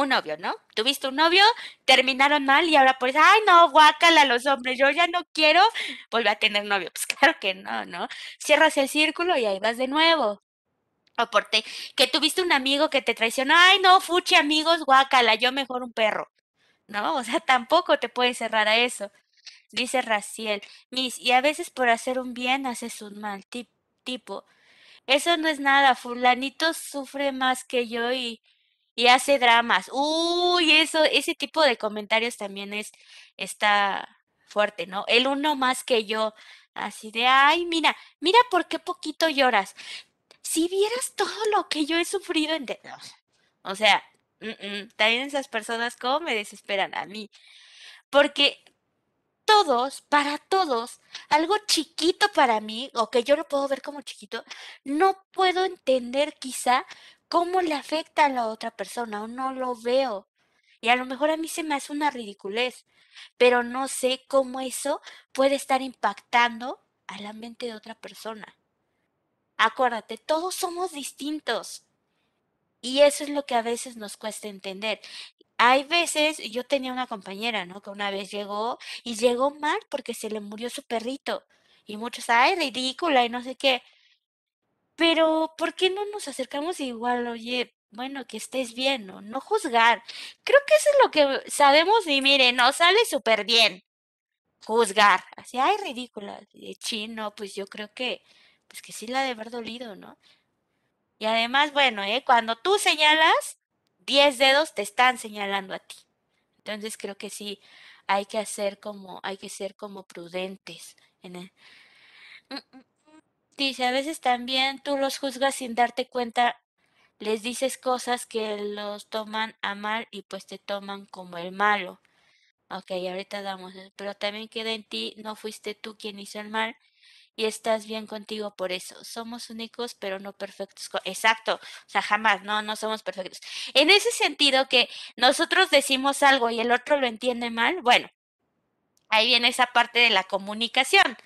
un novio, ¿no? Tuviste un novio, terminaron mal y ahora pues, ay no, guácala los hombres, yo ya no quiero volver a tener novio. Pues claro que no, ¿no? Cierras el círculo y ahí vas de nuevo. O por que tuviste un amigo que te traicionó, ay no, fuchi amigos, guácala, yo mejor un perro. ¿No? O sea, tampoco te puedes cerrar a eso. Dice Raciel, Mis, y a veces por hacer un bien haces un mal, tipo. Eso no es nada, fulanito sufre más que yo y y hace dramas. Uy, eso, ese tipo de comentarios también es, está fuerte, ¿no? El uno más que yo, así de, ay, mira, mira por qué poquito lloras. Si vieras todo lo que yo he sufrido en... O sea, mm, mm, también esas personas como me desesperan a mí. Porque todos, para todos, algo chiquito para mí, o que yo lo puedo ver como chiquito, no puedo entender quizá cómo le afecta a la otra persona o no lo veo. Y a lo mejor a mí se me hace una ridiculez, pero no sé cómo eso puede estar impactando a la mente de otra persona. Acuérdate, todos somos distintos. Y eso es lo que a veces nos cuesta entender. Hay veces, yo tenía una compañera, ¿no? Que una vez llegó y llegó mal porque se le murió su perrito. Y muchos, ay, ridícula y no sé qué. Pero, ¿por qué no nos acercamos igual? Oye, bueno, que estés bien, ¿no? No juzgar. Creo que eso es lo que sabemos y mire, no, sale súper bien. Juzgar. Así, ay, ridícula. De chino, pues yo creo que, pues que sí la de haber dolido, ¿no? Y además, bueno, ¿eh? cuando tú señalas, diez dedos te están señalando a ti. Entonces creo que sí, hay que hacer como, hay que ser como prudentes en mm, mm, Dice, a veces también tú los juzgas sin darte cuenta, les dices cosas que los toman a mal y pues te toman como el malo. Ok, ahorita damos, pero también queda en ti, no fuiste tú quien hizo el mal y estás bien contigo por eso. Somos únicos, pero no perfectos. Exacto, o sea, jamás, no, no somos perfectos. En ese sentido que nosotros decimos algo y el otro lo entiende mal, bueno, ahí viene esa parte de la comunicación.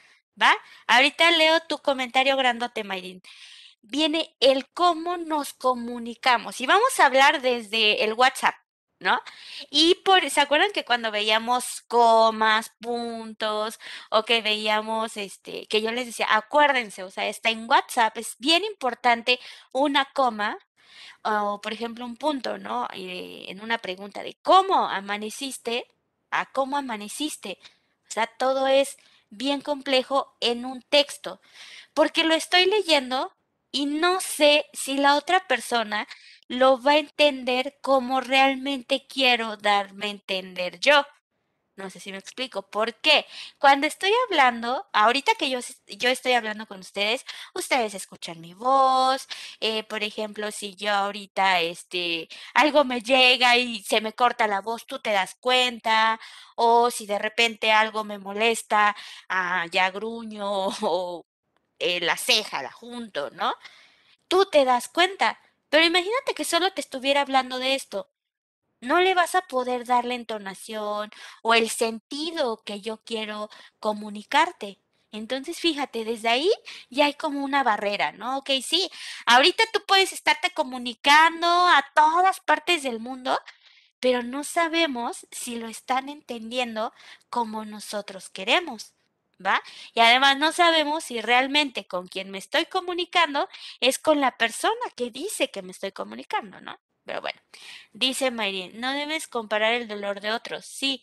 ¿va? Ahorita leo tu comentario grandote, Mayrin. Viene el cómo nos comunicamos. Y vamos a hablar desde el WhatsApp, ¿no? Y por, ¿se acuerdan que cuando veíamos comas, puntos, o que veíamos, este, que yo les decía, acuérdense, o sea, está en WhatsApp, es bien importante una coma, o por ejemplo un punto, ¿no? en una pregunta de cómo amaneciste, a cómo amaneciste. O sea, todo es bien complejo en un texto, porque lo estoy leyendo y no sé si la otra persona lo va a entender como realmente quiero darme a entender yo. No sé si me explico. ¿Por qué? Cuando estoy hablando, ahorita que yo, yo estoy hablando con ustedes, ustedes escuchan mi voz. Eh, por ejemplo, si yo ahorita este, algo me llega y se me corta la voz, tú te das cuenta. O si de repente algo me molesta, ah, ya gruño o eh, la ceja, la junto, ¿no? Tú te das cuenta. Pero imagínate que solo te estuviera hablando de esto no le vas a poder dar la entonación o el sentido que yo quiero comunicarte. Entonces, fíjate, desde ahí ya hay como una barrera, ¿no? Ok, sí, ahorita tú puedes estarte comunicando a todas partes del mundo, pero no sabemos si lo están entendiendo como nosotros queremos. ¿Va? Y además no sabemos si realmente con quien me estoy comunicando es con la persona que dice que me estoy comunicando, ¿no? Pero bueno, dice Mayrin, no debes comparar el dolor de otros. Sí,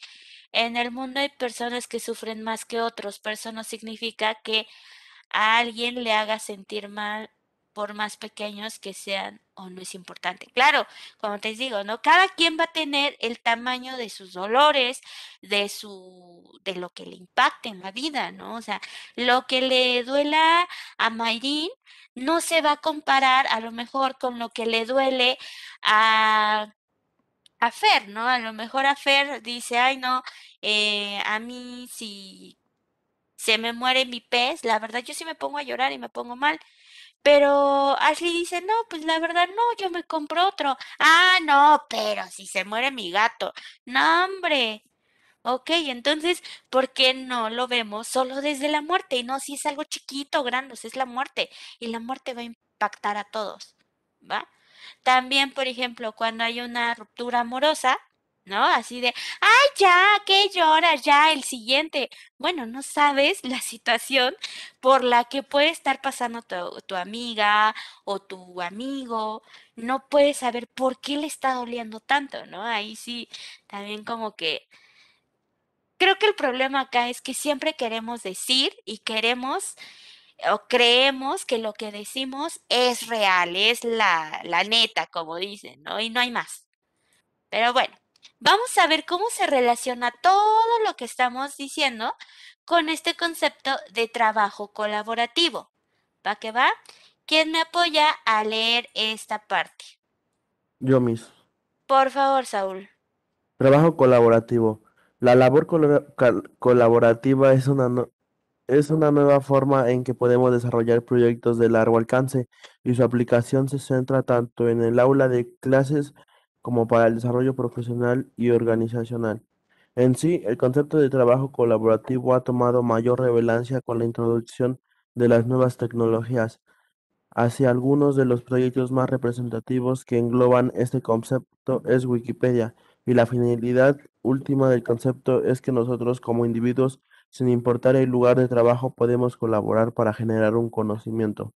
en el mundo hay personas que sufren más que otros, pero eso no significa que a alguien le haga sentir mal por más pequeños que sean o no es importante. Claro, como te digo, ¿no? Cada quien va a tener el tamaño de sus dolores, de su de lo que le impacte en la vida, ¿no? O sea, lo que le duela a Mayrin no se va a comparar a lo mejor con lo que le duele a Fer, ¿no? A lo mejor a Fer dice, ay no, eh, a mí si se me muere mi pez, la verdad yo sí me pongo a llorar y me pongo mal, pero Ashley dice, no, pues la verdad no, yo me compro otro. Ah, no, pero si se muere mi gato. No, hombre. Ok, entonces, ¿por qué no lo vemos solo desde la muerte? Y no si es algo chiquito, grande, si es la muerte. Y la muerte va a impactar a todos, ¿va? También, por ejemplo, cuando hay una ruptura amorosa, ¿no? Así de, ay, ya, que llora, ya, el siguiente. Bueno, no sabes la situación por la que puede estar pasando tu, amiga o tu amigo, no puedes saber por qué le está doliendo tanto, ¿no? Ahí sí, también como que... Creo que el problema acá es que siempre queremos decir y queremos o creemos que lo que decimos es real, es la, la neta, como dicen, ¿no? Y no hay más. Pero bueno, vamos a ver cómo se relaciona todo lo que estamos diciendo con este concepto de trabajo colaborativo. ¿Para que va? ¿Quién me apoya a leer esta parte? Yo mismo. Por favor, Saúl. Trabajo colaborativo. La labor colaborativa es una, es una nueva forma en que podemos desarrollar proyectos de largo alcance y su aplicación se centra tanto en el aula de clases como para el desarrollo profesional y organizacional. En sí, el concepto de trabajo colaborativo ha tomado mayor relevancia con la introducción de las nuevas tecnologías, Hacia algunos de los proyectos más representativos que engloban este concepto es Wikipedia, y la finalidad última del concepto es que nosotros como individuos, sin importar el lugar de trabajo, podemos colaborar para generar un conocimiento.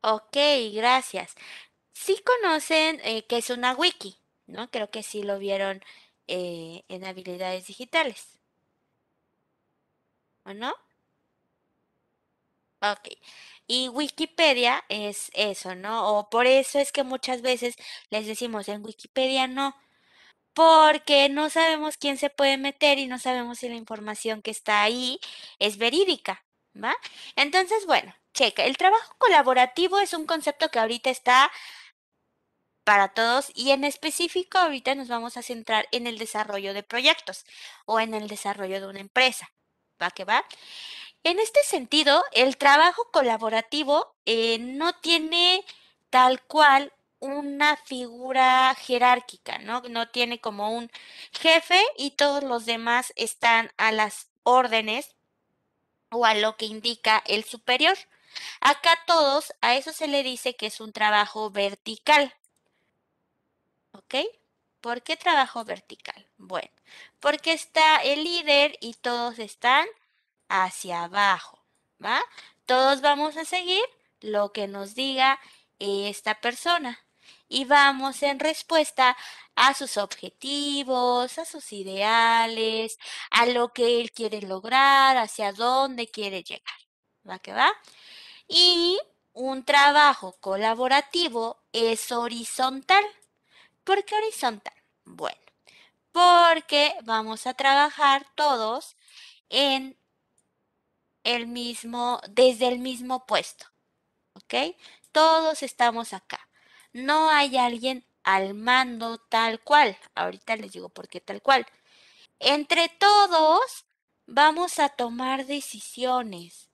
Ok, gracias sí conocen eh, que es una wiki, ¿no? Creo que sí lo vieron eh, en habilidades digitales. ¿O no? Ok. Y Wikipedia es eso, ¿no? O por eso es que muchas veces les decimos en Wikipedia no, porque no sabemos quién se puede meter y no sabemos si la información que está ahí es verídica, ¿va? Entonces, bueno, checa, el trabajo colaborativo es un concepto que ahorita está para todos y en específico ahorita nos vamos a centrar en el desarrollo de proyectos o en el desarrollo de una empresa. ¿Va que va? En este sentido, el trabajo colaborativo eh, no tiene tal cual una figura jerárquica, ¿no? No tiene como un jefe y todos los demás están a las órdenes o a lo que indica el superior. Acá todos, a eso se le dice que es un trabajo vertical. ¿Ok? ¿Por qué trabajo vertical? Bueno, porque está el líder y todos están hacia abajo, ¿va? Todos vamos a seguir lo que nos diga esta persona y vamos en respuesta a sus objetivos, a sus ideales, a lo que él quiere lograr, hacia dónde quiere llegar. ¿Va que va? Y un trabajo colaborativo es horizontal. ¿Por qué horizontal? Bueno, porque vamos a trabajar todos en el mismo, desde el mismo puesto. ¿Ok? Todos estamos acá. No hay alguien al mando tal cual. Ahorita les digo por qué tal cual. Entre todos vamos a tomar decisiones.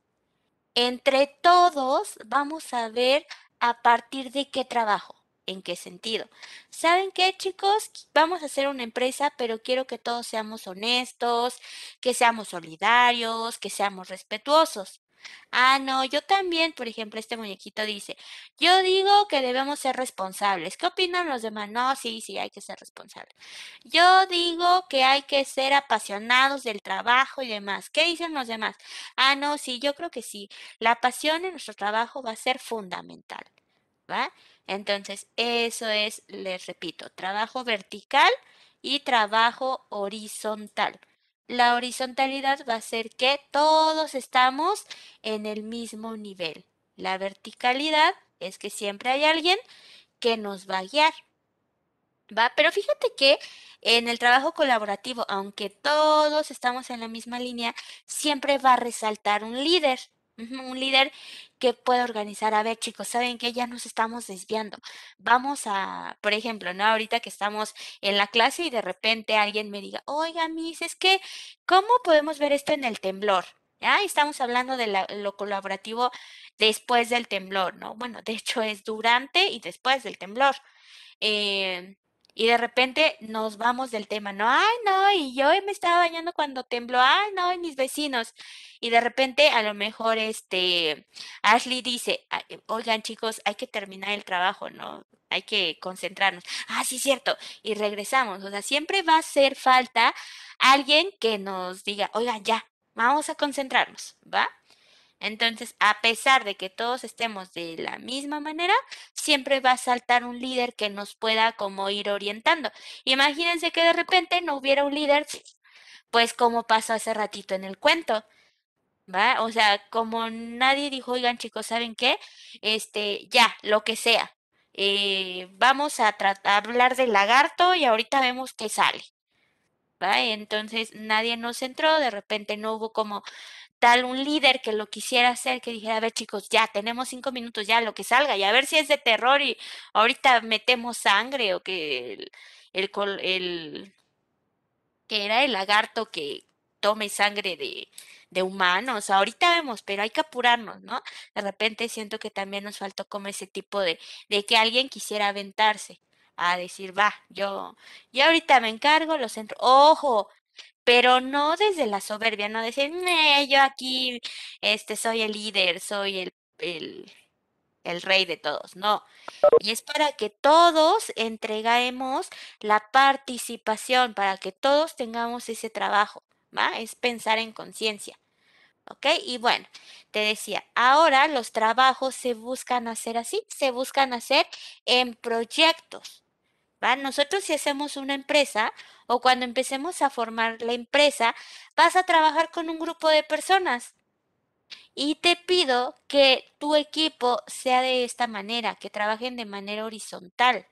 Entre todos vamos a ver a partir de qué trabajo. ¿En qué sentido? ¿Saben qué, chicos? Vamos a hacer una empresa, pero quiero que todos seamos honestos, que seamos solidarios, que seamos respetuosos. Ah, no, yo también, por ejemplo, este muñequito dice, yo digo que debemos ser responsables. ¿Qué opinan los demás? No, sí, sí, hay que ser responsables. Yo digo que hay que ser apasionados del trabajo y demás. ¿Qué dicen los demás? Ah, no, sí, yo creo que sí. La pasión en nuestro trabajo va a ser fundamental. ¿Va? Entonces, eso es, les repito, trabajo vertical y trabajo horizontal. La horizontalidad va a ser que todos estamos en el mismo nivel. La verticalidad es que siempre hay alguien que nos va a guiar. ¿Va? Pero fíjate que en el trabajo colaborativo, aunque todos estamos en la misma línea, siempre va a resaltar un líder. Un líder que pueda organizar, a ver chicos, ¿saben que Ya nos estamos desviando. Vamos a, por ejemplo, ¿no? Ahorita que estamos en la clase y de repente alguien me diga, oiga, mis, es que, ¿cómo podemos ver esto en el temblor? ¿Ya? Estamos hablando de lo colaborativo después del temblor, ¿no? Bueno, de hecho es durante y después del temblor. Eh, y de repente nos vamos del tema, ¿no? Ay, no, y yo me estaba bañando cuando tembló, ay, no, y mis vecinos. Y de repente a lo mejor este Ashley dice, ah, eh, oigan chicos, hay que terminar el trabajo, ¿no? Hay que concentrarnos. Ah, sí, cierto. Y regresamos. O sea, siempre va a hacer falta alguien que nos diga, oigan, ya, vamos a concentrarnos, ¿va? Entonces, a pesar de que todos estemos de la misma manera, siempre va a saltar un líder que nos pueda como ir orientando. Imagínense que de repente no hubiera un líder, pues como pasó hace ratito en el cuento. ¿Va? O sea, como nadie dijo, oigan chicos, ¿saben qué? Este, ya, lo que sea. Eh, vamos a, hablar del lagarto y ahorita vemos qué sale. ¿va? Entonces nadie nos entró, de repente no hubo como tal un líder que lo quisiera hacer, que dijera, a ver chicos, ya tenemos cinco minutos, ya lo que salga, y a ver si es de terror y ahorita metemos sangre o que el, que era el lagarto que tome sangre de, de humanos, ahorita vemos, pero hay que apurarnos, ¿no? De repente siento que también nos faltó como ese tipo de, de que alguien quisiera aventarse a decir, va, yo, y ahorita me encargo, los centro, ojo, pero no desde la soberbia, no decir, yo aquí este, soy el líder, soy el, el, rey de todos, no. Y es para que todos entregamos la participación, para que todos tengamos ese trabajo, ¿va? Es pensar en conciencia. ¿ok? Y bueno, te decía, ahora los trabajos se buscan hacer así, se buscan hacer en proyectos, nosotros si hacemos una empresa o cuando empecemos a formar la empresa, vas a trabajar con un grupo de personas. Y te pido que tu equipo sea de esta manera, que trabajen de manera horizontal,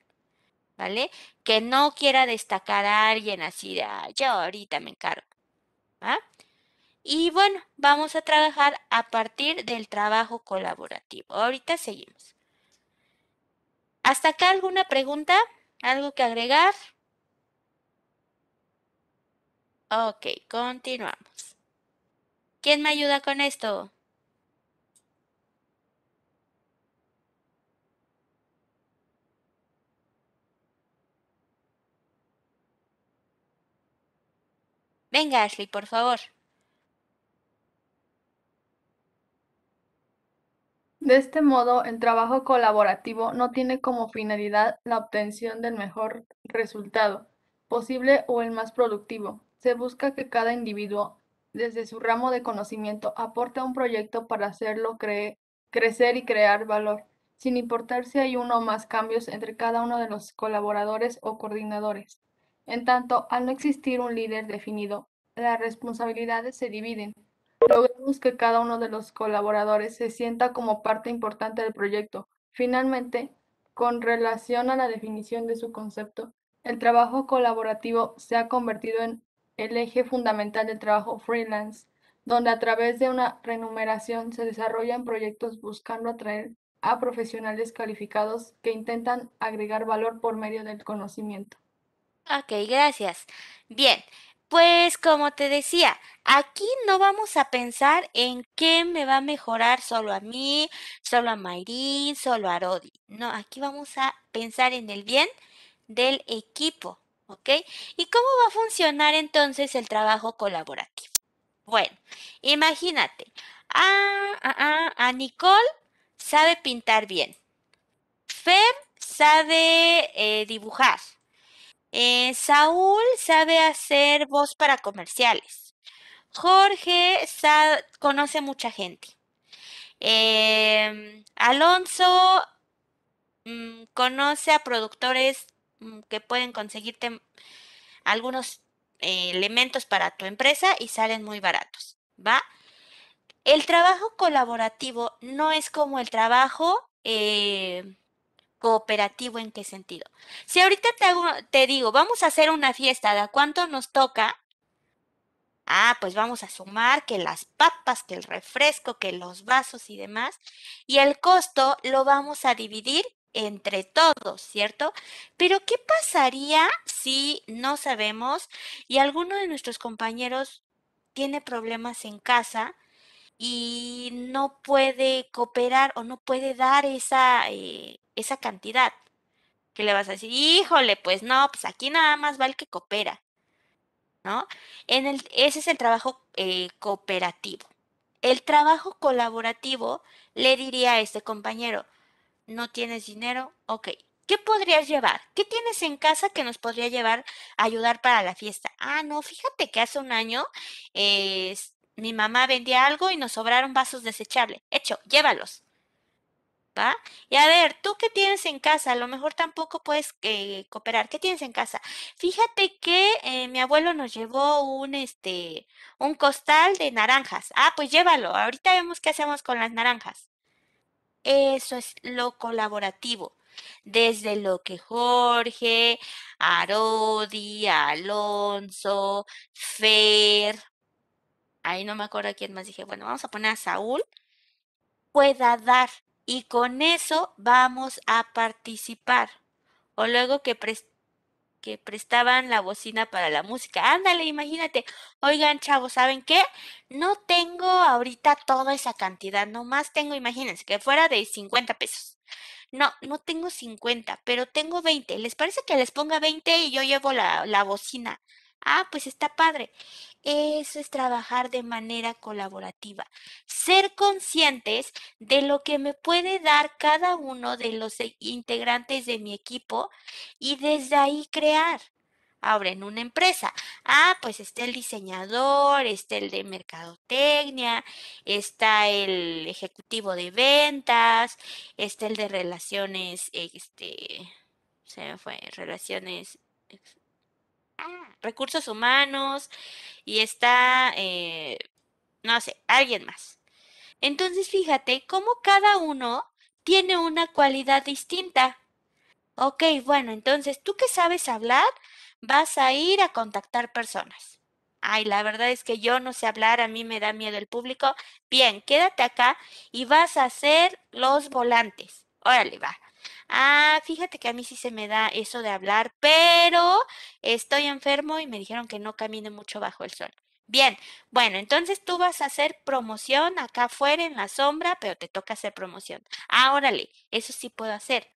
¿vale? Que no quiera destacar a alguien así de, yo ahorita me encargo, Y bueno, vamos a trabajar a partir del trabajo colaborativo. Ahorita seguimos. ¿Hasta acá alguna pregunta? ¿Algo que agregar? Ok, continuamos. ¿Quién me ayuda con esto? Venga, Ashley, por favor. De este modo, el trabajo colaborativo no tiene como finalidad la obtención del mejor resultado posible o el más productivo. Se busca que cada individuo, desde su ramo de conocimiento, aporte a un proyecto para hacerlo crecer y crear valor, sin importar si hay uno o más cambios entre cada uno de los colaboradores o coordinadores. En tanto, al no existir un líder definido, las responsabilidades se dividen Logramos que cada uno de los colaboradores se sienta como parte importante del proyecto. Finalmente, con relación a la definición de su concepto, el trabajo colaborativo se ha convertido en el eje fundamental del trabajo freelance, donde a través de una remuneración se desarrollan proyectos buscando atraer a profesionales calificados que intentan agregar valor por medio del conocimiento. Ok, gracias. Bien, pues como te decía, aquí no vamos a pensar en qué me va a mejorar solo a mí, solo a Mayrin, solo a Rodi. No, aquí vamos a pensar en el bien del equipo, ¿ok? ¿Y cómo va a funcionar entonces el trabajo colaborativo? Bueno, imagínate, a, Nicole sabe pintar bien, Fer sabe eh, dibujar, eh, Saúl sabe hacer voz para comerciales. Jorge conoce mucha gente. Em, Alonso mm, conoce a productores mm, que pueden conseguirte mm, algunos eh, elementos para tu empresa y salen muy baratos, ¿va? El trabajo colaborativo no es como el trabajo eh, cooperativo en qué sentido. Si ahorita te, digo, vamos a hacer una fiesta, ¿de cuánto nos toca? Ah, pues vamos a sumar que las papas, que el refresco, que los vasos y demás. Y el costo lo vamos a dividir entre todos, ¿cierto? Pero ¿qué pasaría si no sabemos y alguno de nuestros compañeros tiene problemas en casa y no puede cooperar o no puede dar esa, eh, esa cantidad, que le vas a decir, híjole, pues no, pues aquí nada más va el que coopera, ¿no? En el, ese es el trabajo eh, cooperativo. El trabajo colaborativo le diría a este compañero, no tienes dinero, ok, ¿qué podrías llevar? ¿Qué tienes en casa que nos podría llevar a ayudar para la fiesta? Ah, no, fíjate que hace un año eh, mi mamá vendía algo y nos sobraron vasos desechables. Hecho, llévalos. Y a ver, ¿tú qué tienes en casa? A lo mejor tampoco puedes eh, cooperar. ¿Qué tienes en casa? Fíjate que eh, mi abuelo nos llevó un, este, un costal de naranjas. Ah, pues llévalo. Ahorita vemos qué hacemos con las naranjas. Eso es lo colaborativo. Desde lo que Jorge, Arodi, Alonso, Fer, ahí no me acuerdo quién más dije, bueno, vamos a poner a Saúl, pueda dar y con eso vamos a participar. O luego que, que prestaban la bocina para la música. Ándale, imagínate. Oigan, chavos, ¿saben qué? No tengo ahorita toda esa cantidad, nomás tengo, imagínense, que fuera de 50 pesos. No, no tengo 50, pero tengo 20. ¿Les parece que les ponga 20 y yo llevo la, la bocina? Ah, pues está padre. Eso es trabajar de manera colaborativa. Ser conscientes de lo que me puede dar cada uno de los e, integrantes de mi equipo y desde ahí crear. Ahora, en una empresa, ah, pues está el diseñador, está el de mercadotecnia, está el ejecutivo de ventas, está el de relaciones, este, se me fue, relaciones, Ah, recursos humanos y está, eh, no sé, alguien más. Entonces, fíjate cómo cada uno tiene una cualidad distinta. Ok, bueno, entonces tú que sabes hablar, vas a ir a contactar personas. Ay, la verdad es que yo no sé hablar, a mí me da miedo el público. Bien, quédate acá y vas a hacer los volantes. Órale, va ah, fíjate que a mí sí se me da eso de hablar, pero estoy enfermo y me dijeron que no camine mucho bajo el sol. Bien, bueno, entonces tú vas a hacer promoción acá afuera en la sombra, pero te toca hacer promoción. Ah, órale, eso sí puedo hacer.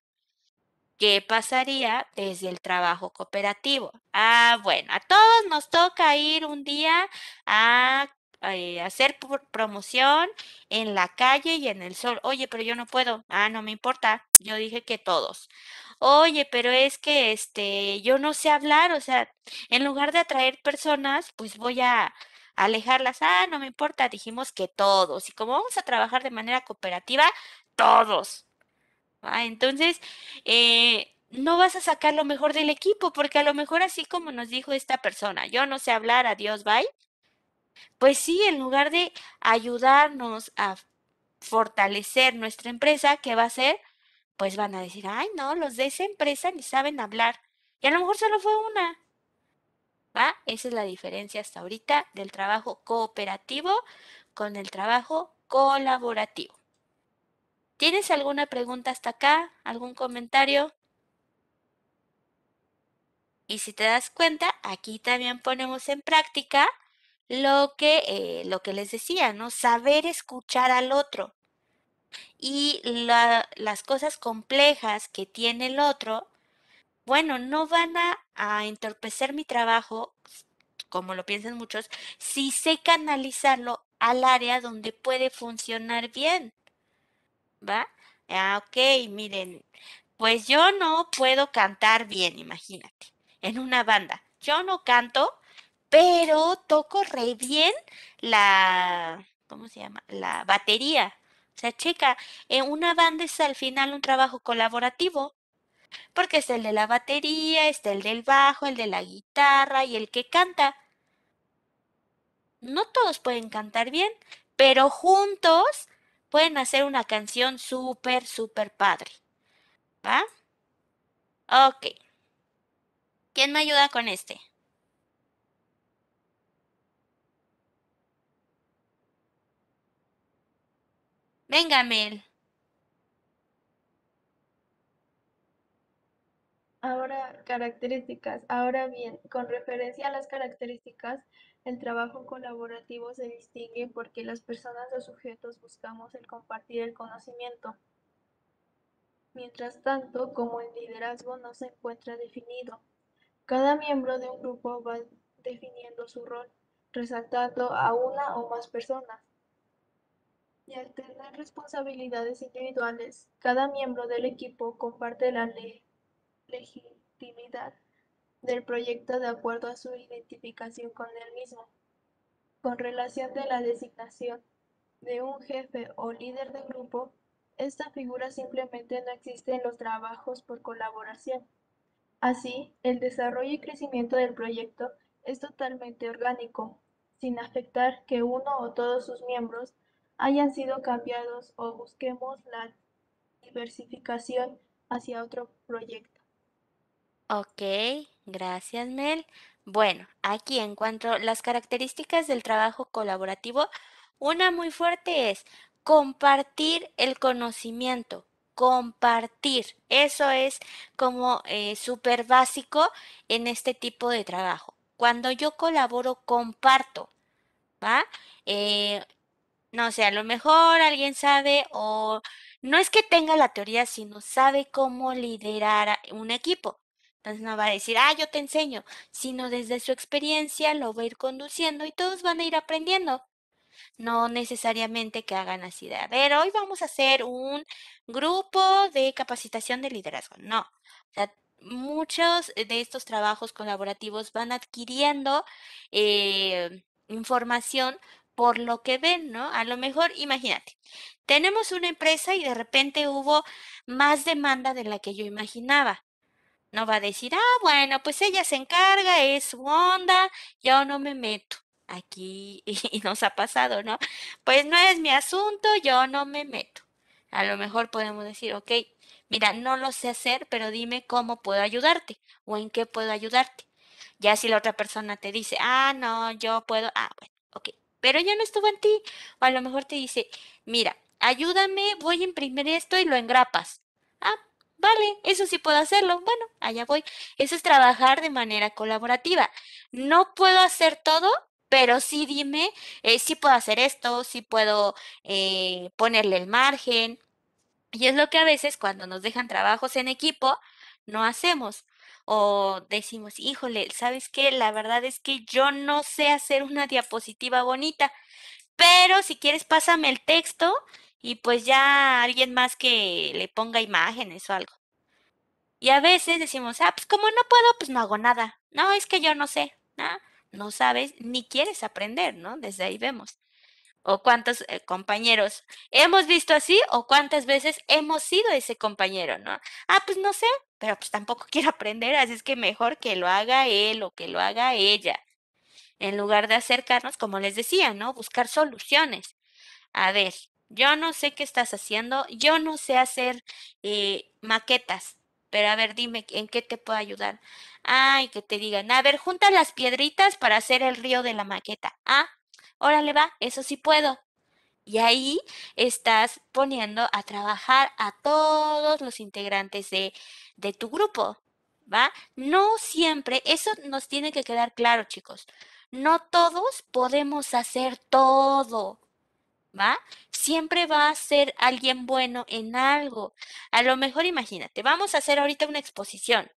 ¿Qué pasaría desde el trabajo cooperativo? Ah, bueno, a todos nos toca ir un día a eh, hacer promoción en la calle y en el sol. Oye, pero yo no puedo. Ah, no me importa. Yo dije que todos. Oye, pero es que este, yo no sé hablar. O sea, en lugar de atraer personas, pues voy a alejarlas. Ah, no me importa. Dijimos que todos. Y como vamos a trabajar de manera cooperativa, todos. Ah, entonces, eh, no vas a sacar lo mejor del equipo, porque a lo mejor así como nos dijo esta persona, yo no sé hablar, adiós, bye, pues sí, en lugar de ayudarnos a fortalecer nuestra empresa, ¿qué va a hacer? Pues van a decir, ay, no, los de esa empresa ni saben hablar. Y a lo mejor solo fue una. ¿Va? Esa es la diferencia hasta ahorita del trabajo cooperativo con el trabajo colaborativo. ¿Tienes alguna pregunta hasta acá? ¿Algún comentario? Y si te das cuenta, aquí también ponemos en práctica lo que, eh, lo que les decía, ¿no? Saber escuchar al otro. Y las cosas complejas que tiene el otro, bueno, no van a, entorpecer mi trabajo, como lo piensan muchos, si sé canalizarlo al área donde puede funcionar bien. ¿Va? Ah, ok, miren, pues yo no puedo cantar bien, imagínate, en una banda. Yo no canto pero toco re bien la, ¿cómo se llama? La batería. O sea, chica, en eh, una banda es al final un trabajo colaborativo, porque es el de la batería, está el del bajo, el de la guitarra y el que canta. No todos pueden cantar bien, pero juntos pueden hacer una canción súper, súper padre. ¿Va? Ok. ¿Quién me ayuda con este? Venga, Mel. Ahora, características. Ahora bien, con referencia a las características, el trabajo colaborativo se distingue porque las personas o sujetos buscamos el compartir el conocimiento. Mientras tanto, como el liderazgo no se encuentra definido, cada miembro de un grupo va definiendo su rol, resaltando a una o más personas y tener responsabilidades individuales, cada miembro del equipo comparte la legitimidad del proyecto de acuerdo a su identificación con el mismo. Con relación de la designación de un jefe o líder de grupo, esta figura simplemente no existe en los trabajos por colaboración. Así, el desarrollo y crecimiento del proyecto es totalmente orgánico, sin afectar que uno o todos sus miembros hayan sido cambiados o busquemos la diversificación hacia otro proyecto. Ok, gracias Mel. Bueno, aquí en encuentro las características del trabajo colaborativo. Una muy fuerte es compartir el conocimiento, compartir. Eso es como eh, súper básico en este tipo de trabajo. Cuando yo colaboro, comparto. ¿va? Eh, no sé, a lo mejor alguien sabe o no es que tenga la teoría, sino sabe cómo liderar un equipo. Entonces no va a decir, ah, yo te enseño, sino desde su experiencia lo va a ir conduciendo y todos van a ir aprendiendo. No necesariamente que hagan así de, a ver, hoy vamos a hacer un grupo de capacitación de liderazgo. No, muchos de estos trabajos colaborativos van adquiriendo eh, información por lo que ven, ¿no? A lo mejor, imagínate, tenemos una empresa y de repente hubo más demanda de la que yo imaginaba. No va a decir, ah, bueno, pues ella se encarga, es su onda, yo no me meto. Aquí y nos ha pasado, ¿no? Pues no es mi asunto, yo no me meto. A lo mejor podemos decir, ok, mira, no lo sé hacer, pero dime cómo puedo ayudarte o en qué puedo ayudarte. Ya si la otra persona te dice, ah, no, yo puedo, ah, bueno, ok, pero ya no estuvo en ti. O a lo mejor te dice, mira, ayúdame, voy a imprimir esto y lo engrapas. Ah, vale, eso sí puedo hacerlo. Bueno, allá voy. Eso es trabajar de manera colaborativa. No puedo hacer todo, pero sí dime si eh, sí puedo hacer esto, si sí puedo eh, ponerle el margen. Y es lo que a veces cuando nos dejan trabajos en equipo, no hacemos o decimos, híjole, ¿sabes qué? La verdad es que yo no sé hacer una diapositiva bonita, pero si quieres pásame el texto y pues ya alguien más que le ponga imágenes o algo. Y a veces decimos, ah, pues como no puedo, pues no hago nada. No, es que yo no sé, ¿no? No sabes ni quieres aprender, ¿no? Desde ahí vemos o cuántos eh, compañeros hemos visto así o cuántas veces hemos sido ese compañero, ¿no? Ah, pues no sé, pero pues tampoco quiero aprender, así es que mejor que lo haga él o que lo haga ella. En lugar de acercarnos, como les decía, ¿no? Buscar soluciones. A ver, yo no sé qué estás haciendo, yo no sé hacer eh, maquetas, pero a ver, dime en qué te puedo ayudar. Ay, que te digan, a ver, junta las piedritas para hacer el río de la maqueta. Ah, órale va, eso sí puedo. Y ahí estás poniendo a trabajar a todos los integrantes de, de tu grupo, ¿va? No siempre, eso nos tiene que quedar claro, chicos. No todos podemos hacer todo, ¿va? Siempre va a ser alguien bueno en algo. A lo mejor imagínate, vamos a hacer ahorita una exposición.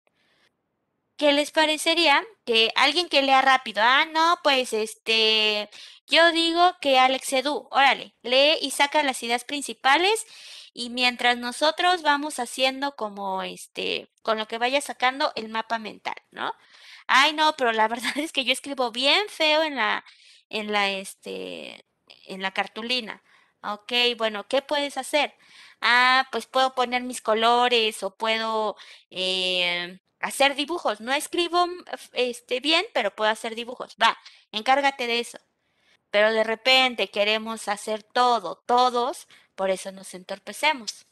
¿Qué les parecería que alguien que lea rápido, ah, no, pues este, yo digo que Alex Edu, órale, lee y saca las ideas principales y mientras nosotros vamos haciendo como este, con lo que vaya sacando el mapa mental, ¿no? Ay, no, pero la verdad es que yo escribo bien feo en la, en la, este, en la cartulina. Ok, bueno, ¿qué puedes hacer? Ah, pues puedo poner mis colores o puedo eh, hacer dibujos. No escribo mm, este, bien, pero puedo hacer dibujos. Va, encárgate de eso. Pero de repente queremos hacer todo, todos, por eso nos entorpecemos.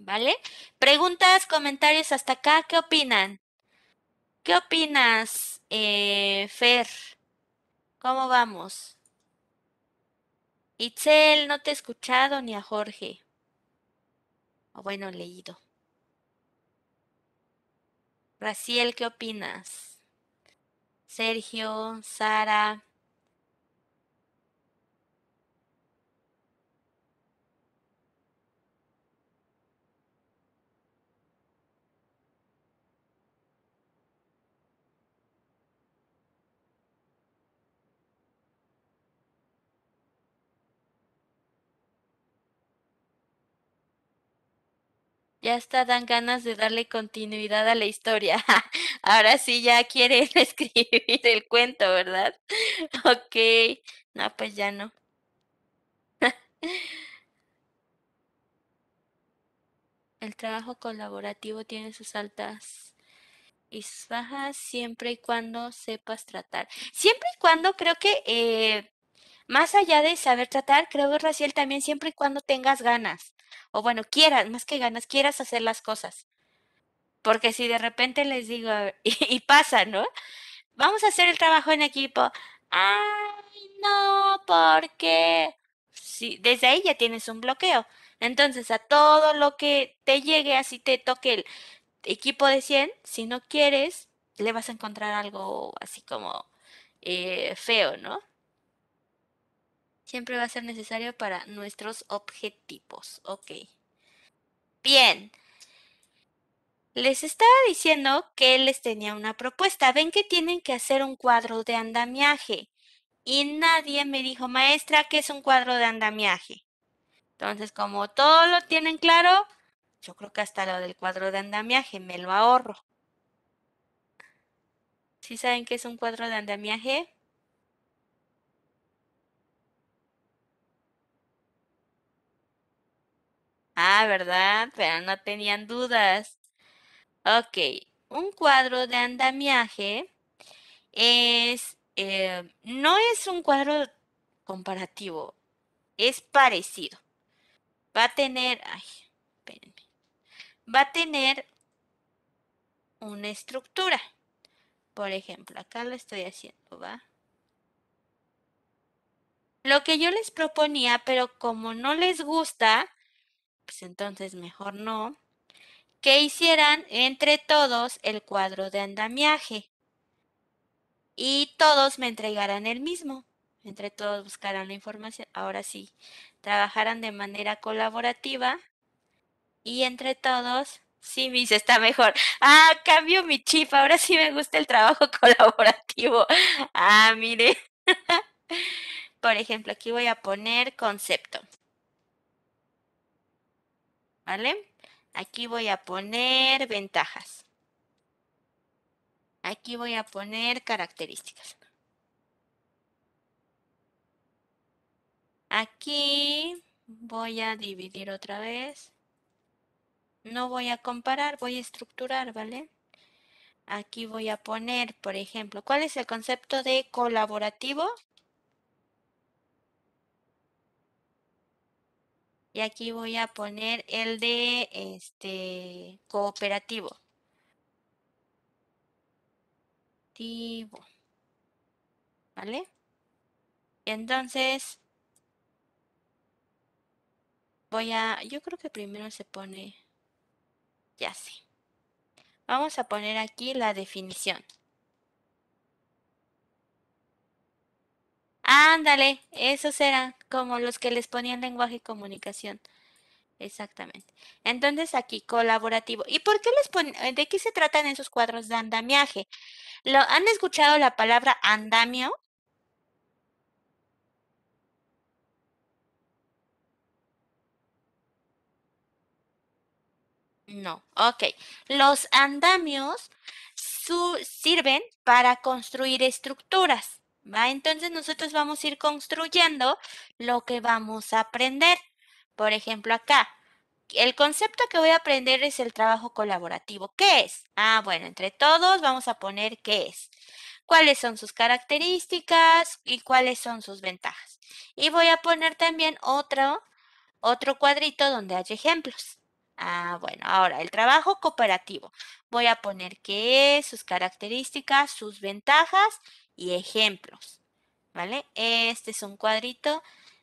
¿Vale? Preguntas, comentarios hasta acá, ¿qué opinan? ¿Qué opinas, eh, Fer? ¿Cómo vamos? Itzel, no te he escuchado ni a Jorge. O bueno, leído. Raciel, ¿qué opinas? Sergio, Sara, Ya está, dan ganas de darle continuidad a la historia. Ahora sí ya quiere escribir el cuento, ¿verdad? Ok. No, pues ya no. El trabajo colaborativo tiene sus altas y bajas siempre y cuando sepas tratar. Siempre y cuando creo que eh, más allá de saber tratar, creo, que Raciel, también siempre y cuando tengas ganas o bueno, quieras, más que ganas, quieras hacer las cosas. Porque si de repente les digo, y, pasa, ¿no? Vamos a hacer el trabajo en equipo. Ay, no, porque si desde ahí ya tienes un bloqueo. Entonces, a todo lo que te llegue, así te toque el equipo de 100, si no quieres, le vas a encontrar algo así como eh, feo, ¿no? siempre va a ser necesario para nuestros objetivos. Ok. Bien. Les estaba diciendo que les tenía una propuesta. Ven que tienen que hacer un cuadro de andamiaje. Y nadie me dijo, maestra, ¿qué es un cuadro de andamiaje? Entonces, como todo lo tienen claro, yo creo que hasta lo del cuadro de andamiaje me lo ahorro. ¿Sí saben qué es un cuadro de andamiaje? Ah, ¿verdad? Pero no tenían dudas. Ok, un cuadro de andamiaje es, eh, no es un cuadro comparativo, es parecido. Va a tener, ay, espérenme, va a tener una estructura. Por ejemplo, acá lo estoy haciendo, ¿va? Lo que yo les proponía, pero como no les gusta, pues entonces mejor no, que hicieran entre todos el cuadro de andamiaje y todos me entregaran el mismo. Entre todos buscarán la información. Ahora sí, trabajaran de manera colaborativa y entre todos, sí, mis está mejor. Ah, cambio mi chip, ahora sí me gusta el trabajo colaborativo. Ah, mire. Por ejemplo, aquí voy a poner concepto. ¿vale? Aquí voy a poner ventajas. Aquí voy a poner características. Aquí voy a dividir otra vez. No voy a comparar, voy a estructurar, ¿vale? Aquí voy a poner, por ejemplo, ¿cuál es el concepto de colaborativo? y aquí voy a poner el de este cooperativo. ¿Vale? Entonces, voy a, yo creo que primero se pone, ya sé. Vamos a poner aquí la definición. Ándale, esos eran como los que les ponían lenguaje y comunicación. Exactamente. Entonces aquí, colaborativo. ¿Y por qué les ponen de qué se tratan esos cuadros de andamiaje? ¿Lo... ¿Han escuchado la palabra andamio? No, ok. Los andamios sirven para construir estructuras. Entonces nosotros vamos a ir construyendo lo que vamos a aprender. Por ejemplo, acá, el concepto que voy a aprender es el trabajo colaborativo. ¿Qué es? Ah, bueno, entre todos vamos a poner qué es. ¿Cuáles son sus características y cuáles son sus ventajas? Y voy a poner también otro, otro cuadrito donde hay ejemplos. Ah, bueno, ahora el trabajo cooperativo. Voy a poner qué es, sus características, sus ventajas y ejemplos, ¿vale? Este es un cuadrito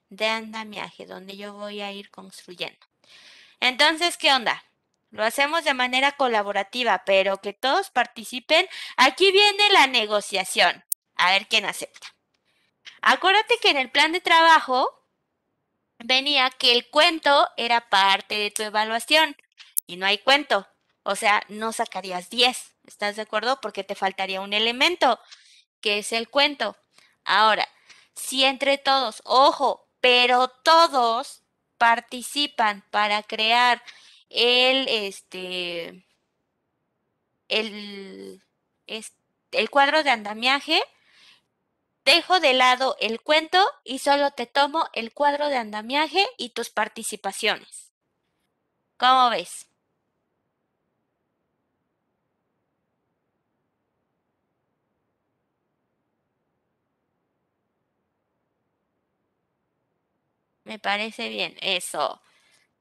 de andamiaje donde yo voy a ir construyendo. Entonces, ¿qué onda? Lo hacemos de manera colaborativa, pero que todos participen. Aquí viene la negociación. A ver quién acepta. Acuérdate que en el plan de trabajo venía que el cuento era parte de tu evaluación y no hay cuento. O sea, no sacarías 10. ¿Estás de acuerdo? Porque te faltaría un elemento que es el cuento. Ahora, si entre todos, ojo, pero todos participan para crear el, este, el, el cuadro de andamiaje, dejo de lado el cuento y solo te tomo el cuadro de andamiaje y tus participaciones. ¿Cómo ves? me parece bien. Eso.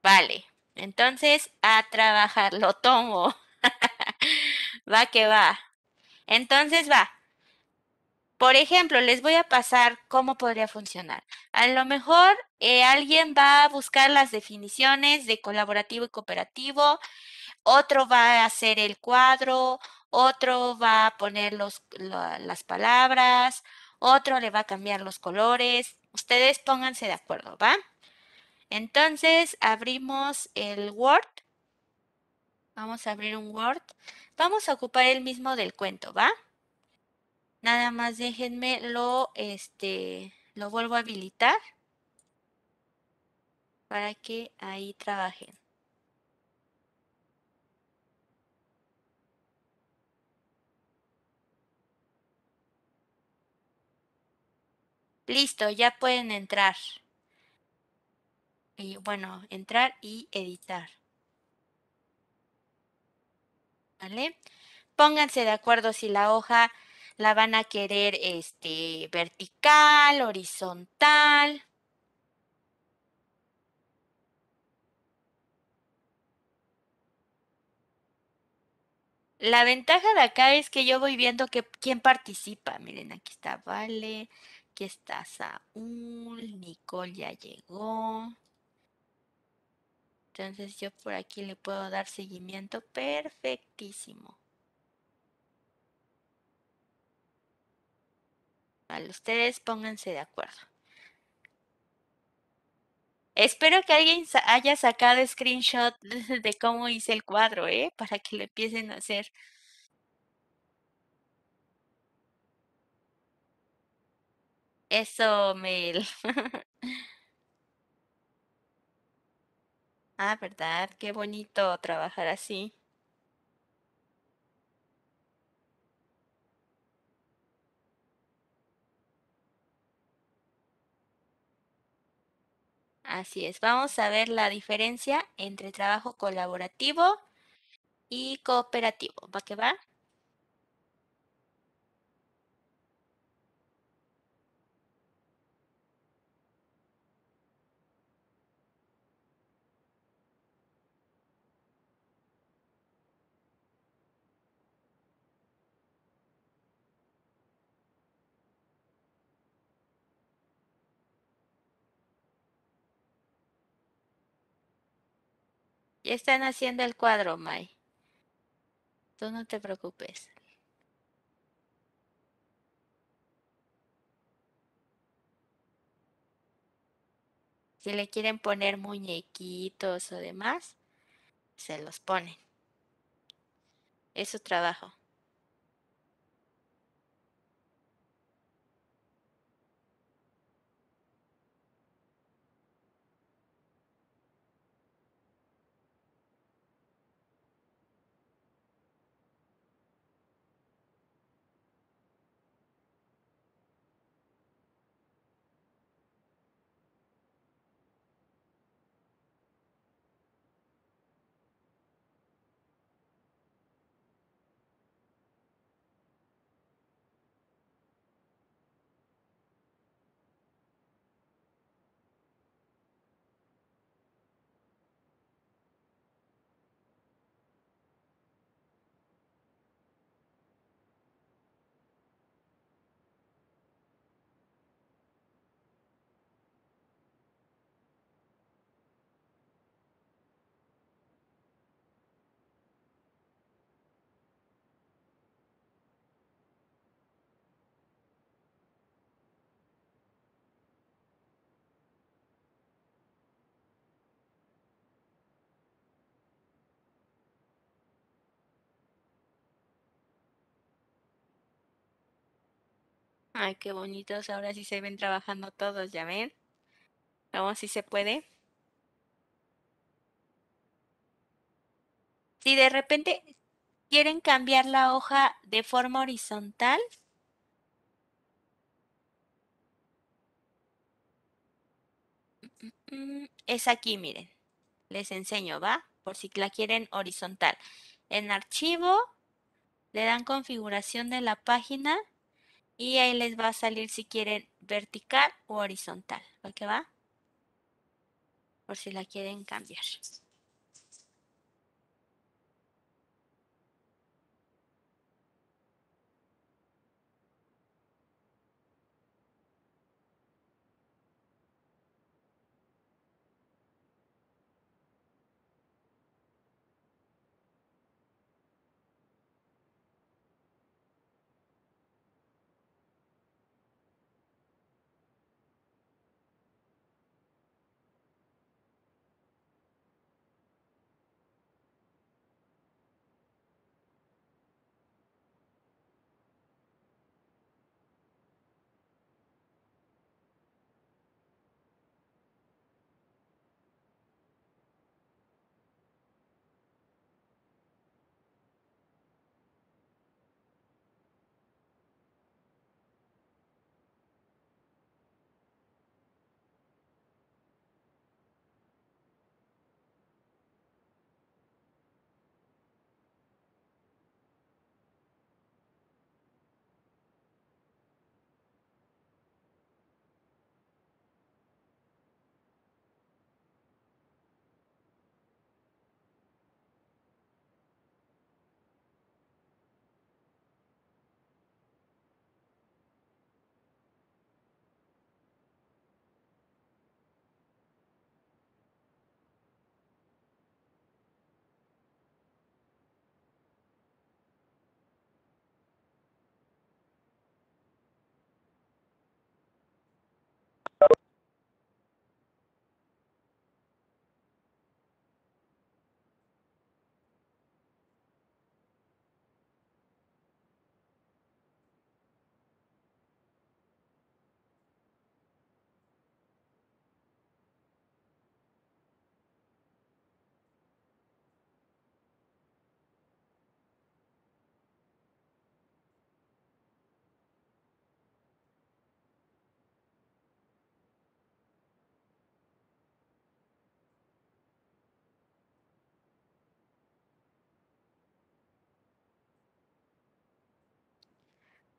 Vale. Entonces, a trabajar, lo tomo. va que va. Entonces va. Por ejemplo, les voy a pasar cómo podría funcionar. A lo mejor eh, alguien va a buscar las definiciones de colaborativo y cooperativo, otro va a hacer el cuadro, otro va a poner las palabras, otro le va a cambiar los colores, Ustedes pónganse de acuerdo, ¿va? Entonces abrimos el Word. Vamos a abrir un Word. Vamos a ocupar el mismo del cuento, ¿va? Nada más déjenme lo, este, lo vuelvo a habilitar para que ahí trabajen. Listo, ya pueden entrar. bueno, entrar y editar. ¿Vale? Pónganse de acuerdo si la hoja la van a querer este, vertical, horizontal. La ventaja de acá es que yo voy viendo que, quién participa. Miren, aquí está Vale, Aquí está Saúl, Nicole ya llegó. Entonces yo por aquí le puedo dar seguimiento perfectísimo. a ustedes pónganse de acuerdo. Espero que alguien haya sacado screenshot de cómo hice el cuadro, ¿eh? Para que lo empiecen a hacer. Eso, Mel. ah, ¿verdad? Qué bonito trabajar así. Así es, vamos a ver la diferencia entre trabajo colaborativo y cooperativo. ¿Para qué va? Ya están haciendo el cuadro, Mai. Tú no te preocupes. Si le quieren poner muñequitos o demás, se los ponen. Es su trabajo. Ay, qué bonitos. Ahora sí se ven trabajando todos, ¿ya ven? Vamos, si se puede. Si de repente quieren cambiar la hoja de forma horizontal, es aquí, miren. Les enseño, ¿va? Por si la quieren horizontal. En archivo, le dan configuración de la página y ahí les va a salir si quieren vertical o horizontal. ¿Por que va? Por si la quieren cambiar.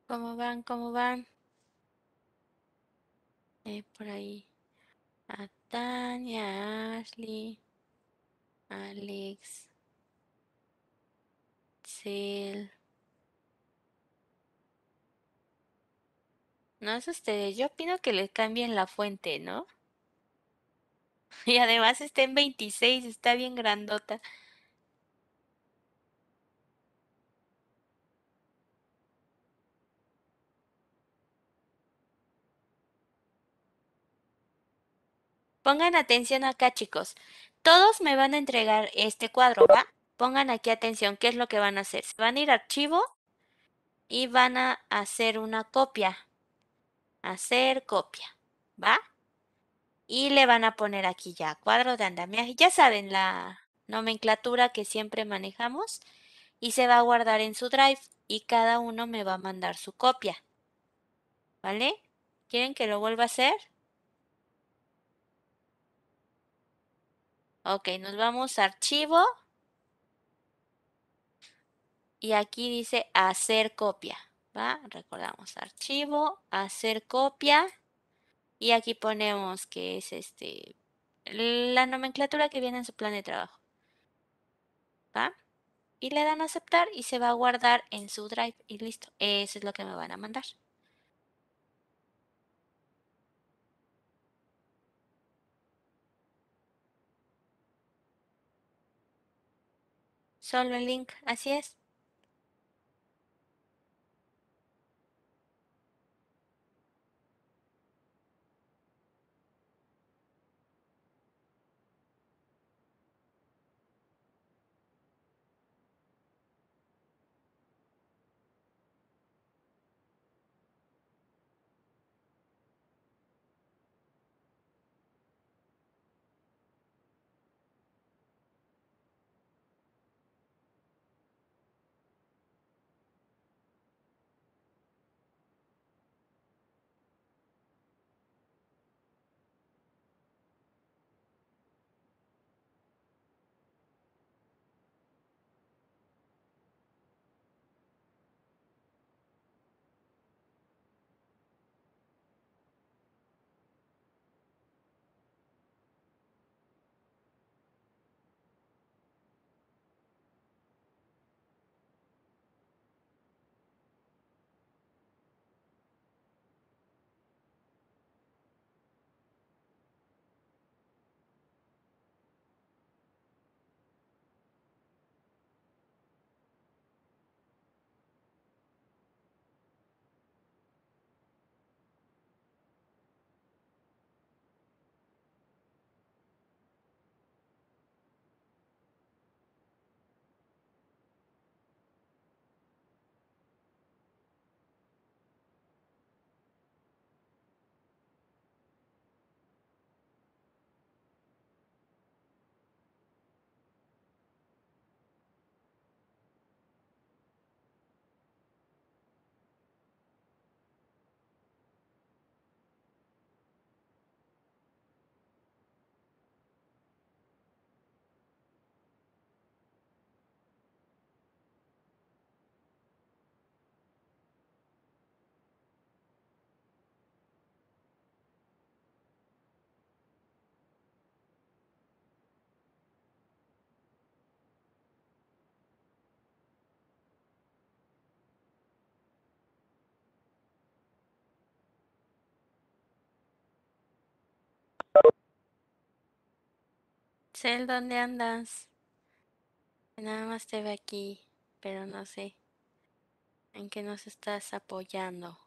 ¿Cómo van? ¿Cómo van? Eh, por ahí. A Tania, Ashley, Alex, Cel. No es ustedes. Yo opino que le cambien la fuente, ¿no? Y además está en 26, está bien grandota. Pongan atención acá, chicos. Todos me van a entregar este cuadro, ¿va? Pongan aquí atención, ¿qué es lo que van a hacer? Van a ir a archivo y van a hacer una copia. Hacer copia, ¿va? Y le van a poner aquí ya cuadro de andamiaje. Ya saben la nomenclatura que siempre manejamos y se va a guardar en su drive y cada uno me va a mandar su copia. ¿Vale? ¿Quieren que lo vuelva a hacer? Ok, nos vamos a archivo. Y aquí dice hacer copia. ¿va? Recordamos archivo, hacer copia. Y aquí ponemos que es este la nomenclatura que viene en su plan de trabajo. ¿Va? Y le dan a aceptar y se va a guardar en su drive. Y listo. Eso es lo que me van a mandar. solo link, así es. Cel, ¿dónde andas? Nada más te ve aquí, pero no sé en qué nos estás apoyando.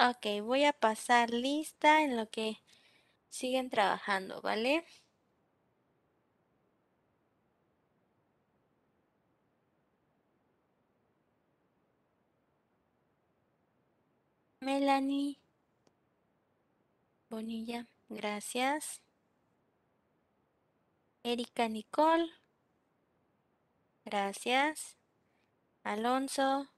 Ok, voy a pasar lista en lo que siguen trabajando, ¿vale? Melanie Bonilla, gracias. Erika Nicole, gracias. Alonso,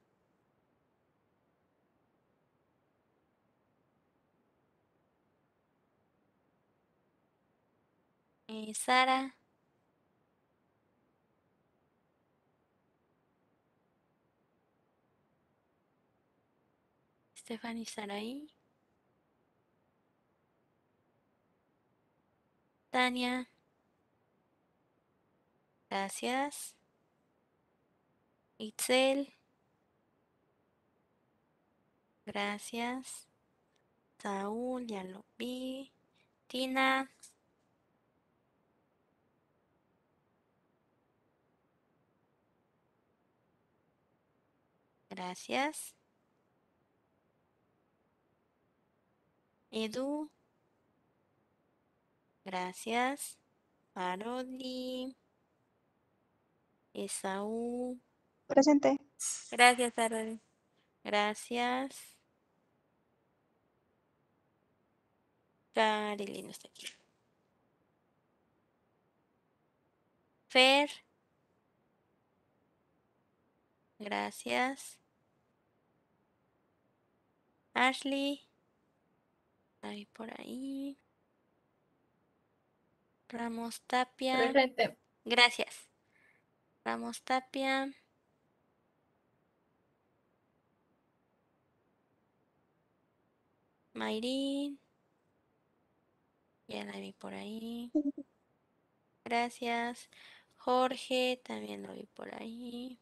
Eh, Sara. Stephanie Saraí. Tania. Gracias. Itzel. Gracias. Saúl, ya lo vi. Tina. Gracias. Edu. Gracias. Parodi. Esaú. Presente. Gracias, Parodi. Gracias. Carilino está aquí. Fer. Gracias. Ashley. Ahí por ahí. Ramos Tapia. Gracias. Ramos Tapia. Mayrin. Ya la vi por ahí. Gracias. Jorge, también lo vi por ahí.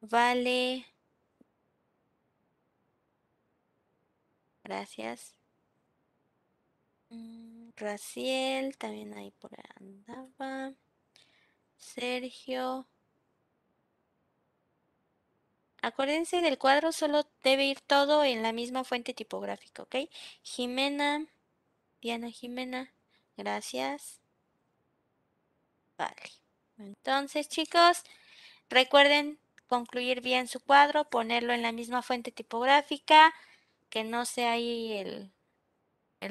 Vale. Gracias. Mm, Raciel, también ahí por andaba. Sergio. Acuérdense del cuadro, solo debe ir todo en la misma fuente tipográfica, ¿ok? Jimena, Diana Jimena, gracias. Vale. Entonces, chicos, recuerden concluir bien su cuadro, ponerlo en la misma fuente tipográfica que no sea ahí el,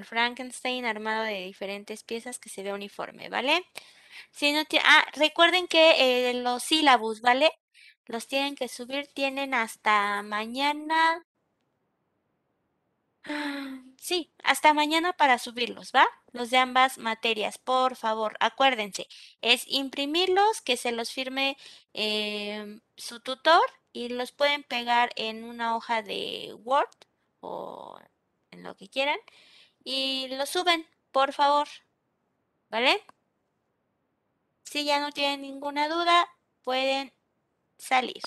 Frankenstein armado de diferentes piezas que se ve uniforme, ¿vale? Si no ah, recuerden que eh, los sílabos, ¿vale? Los tienen que subir, tienen hasta mañana. Sí, hasta mañana para subirlos, ¿va? Los de ambas materias, por favor, acuérdense. Es imprimirlos, que se los firme eh, su tutor y los pueden pegar en una hoja de Word en lo que quieran y lo suben, por favor. ¿Vale? Si ya no tienen ninguna duda, pueden salir.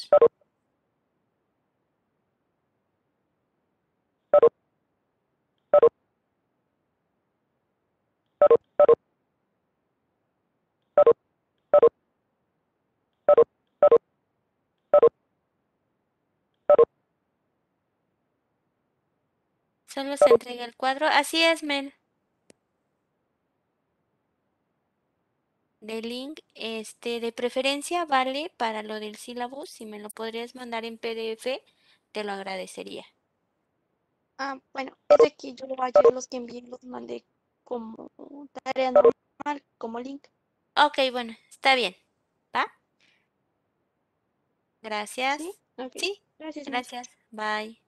Solo se entrega el cuadro. Así es, Mel. de link, este, de preferencia vale para lo del sílabus, si me lo podrías mandar en PDF, te lo agradecería. Ah, bueno, ese que yo los que envíen los mandé como tarea normal, como link. Ok, bueno, está bien, ¿va? Gracias. sí. gracias. Gracias, bye.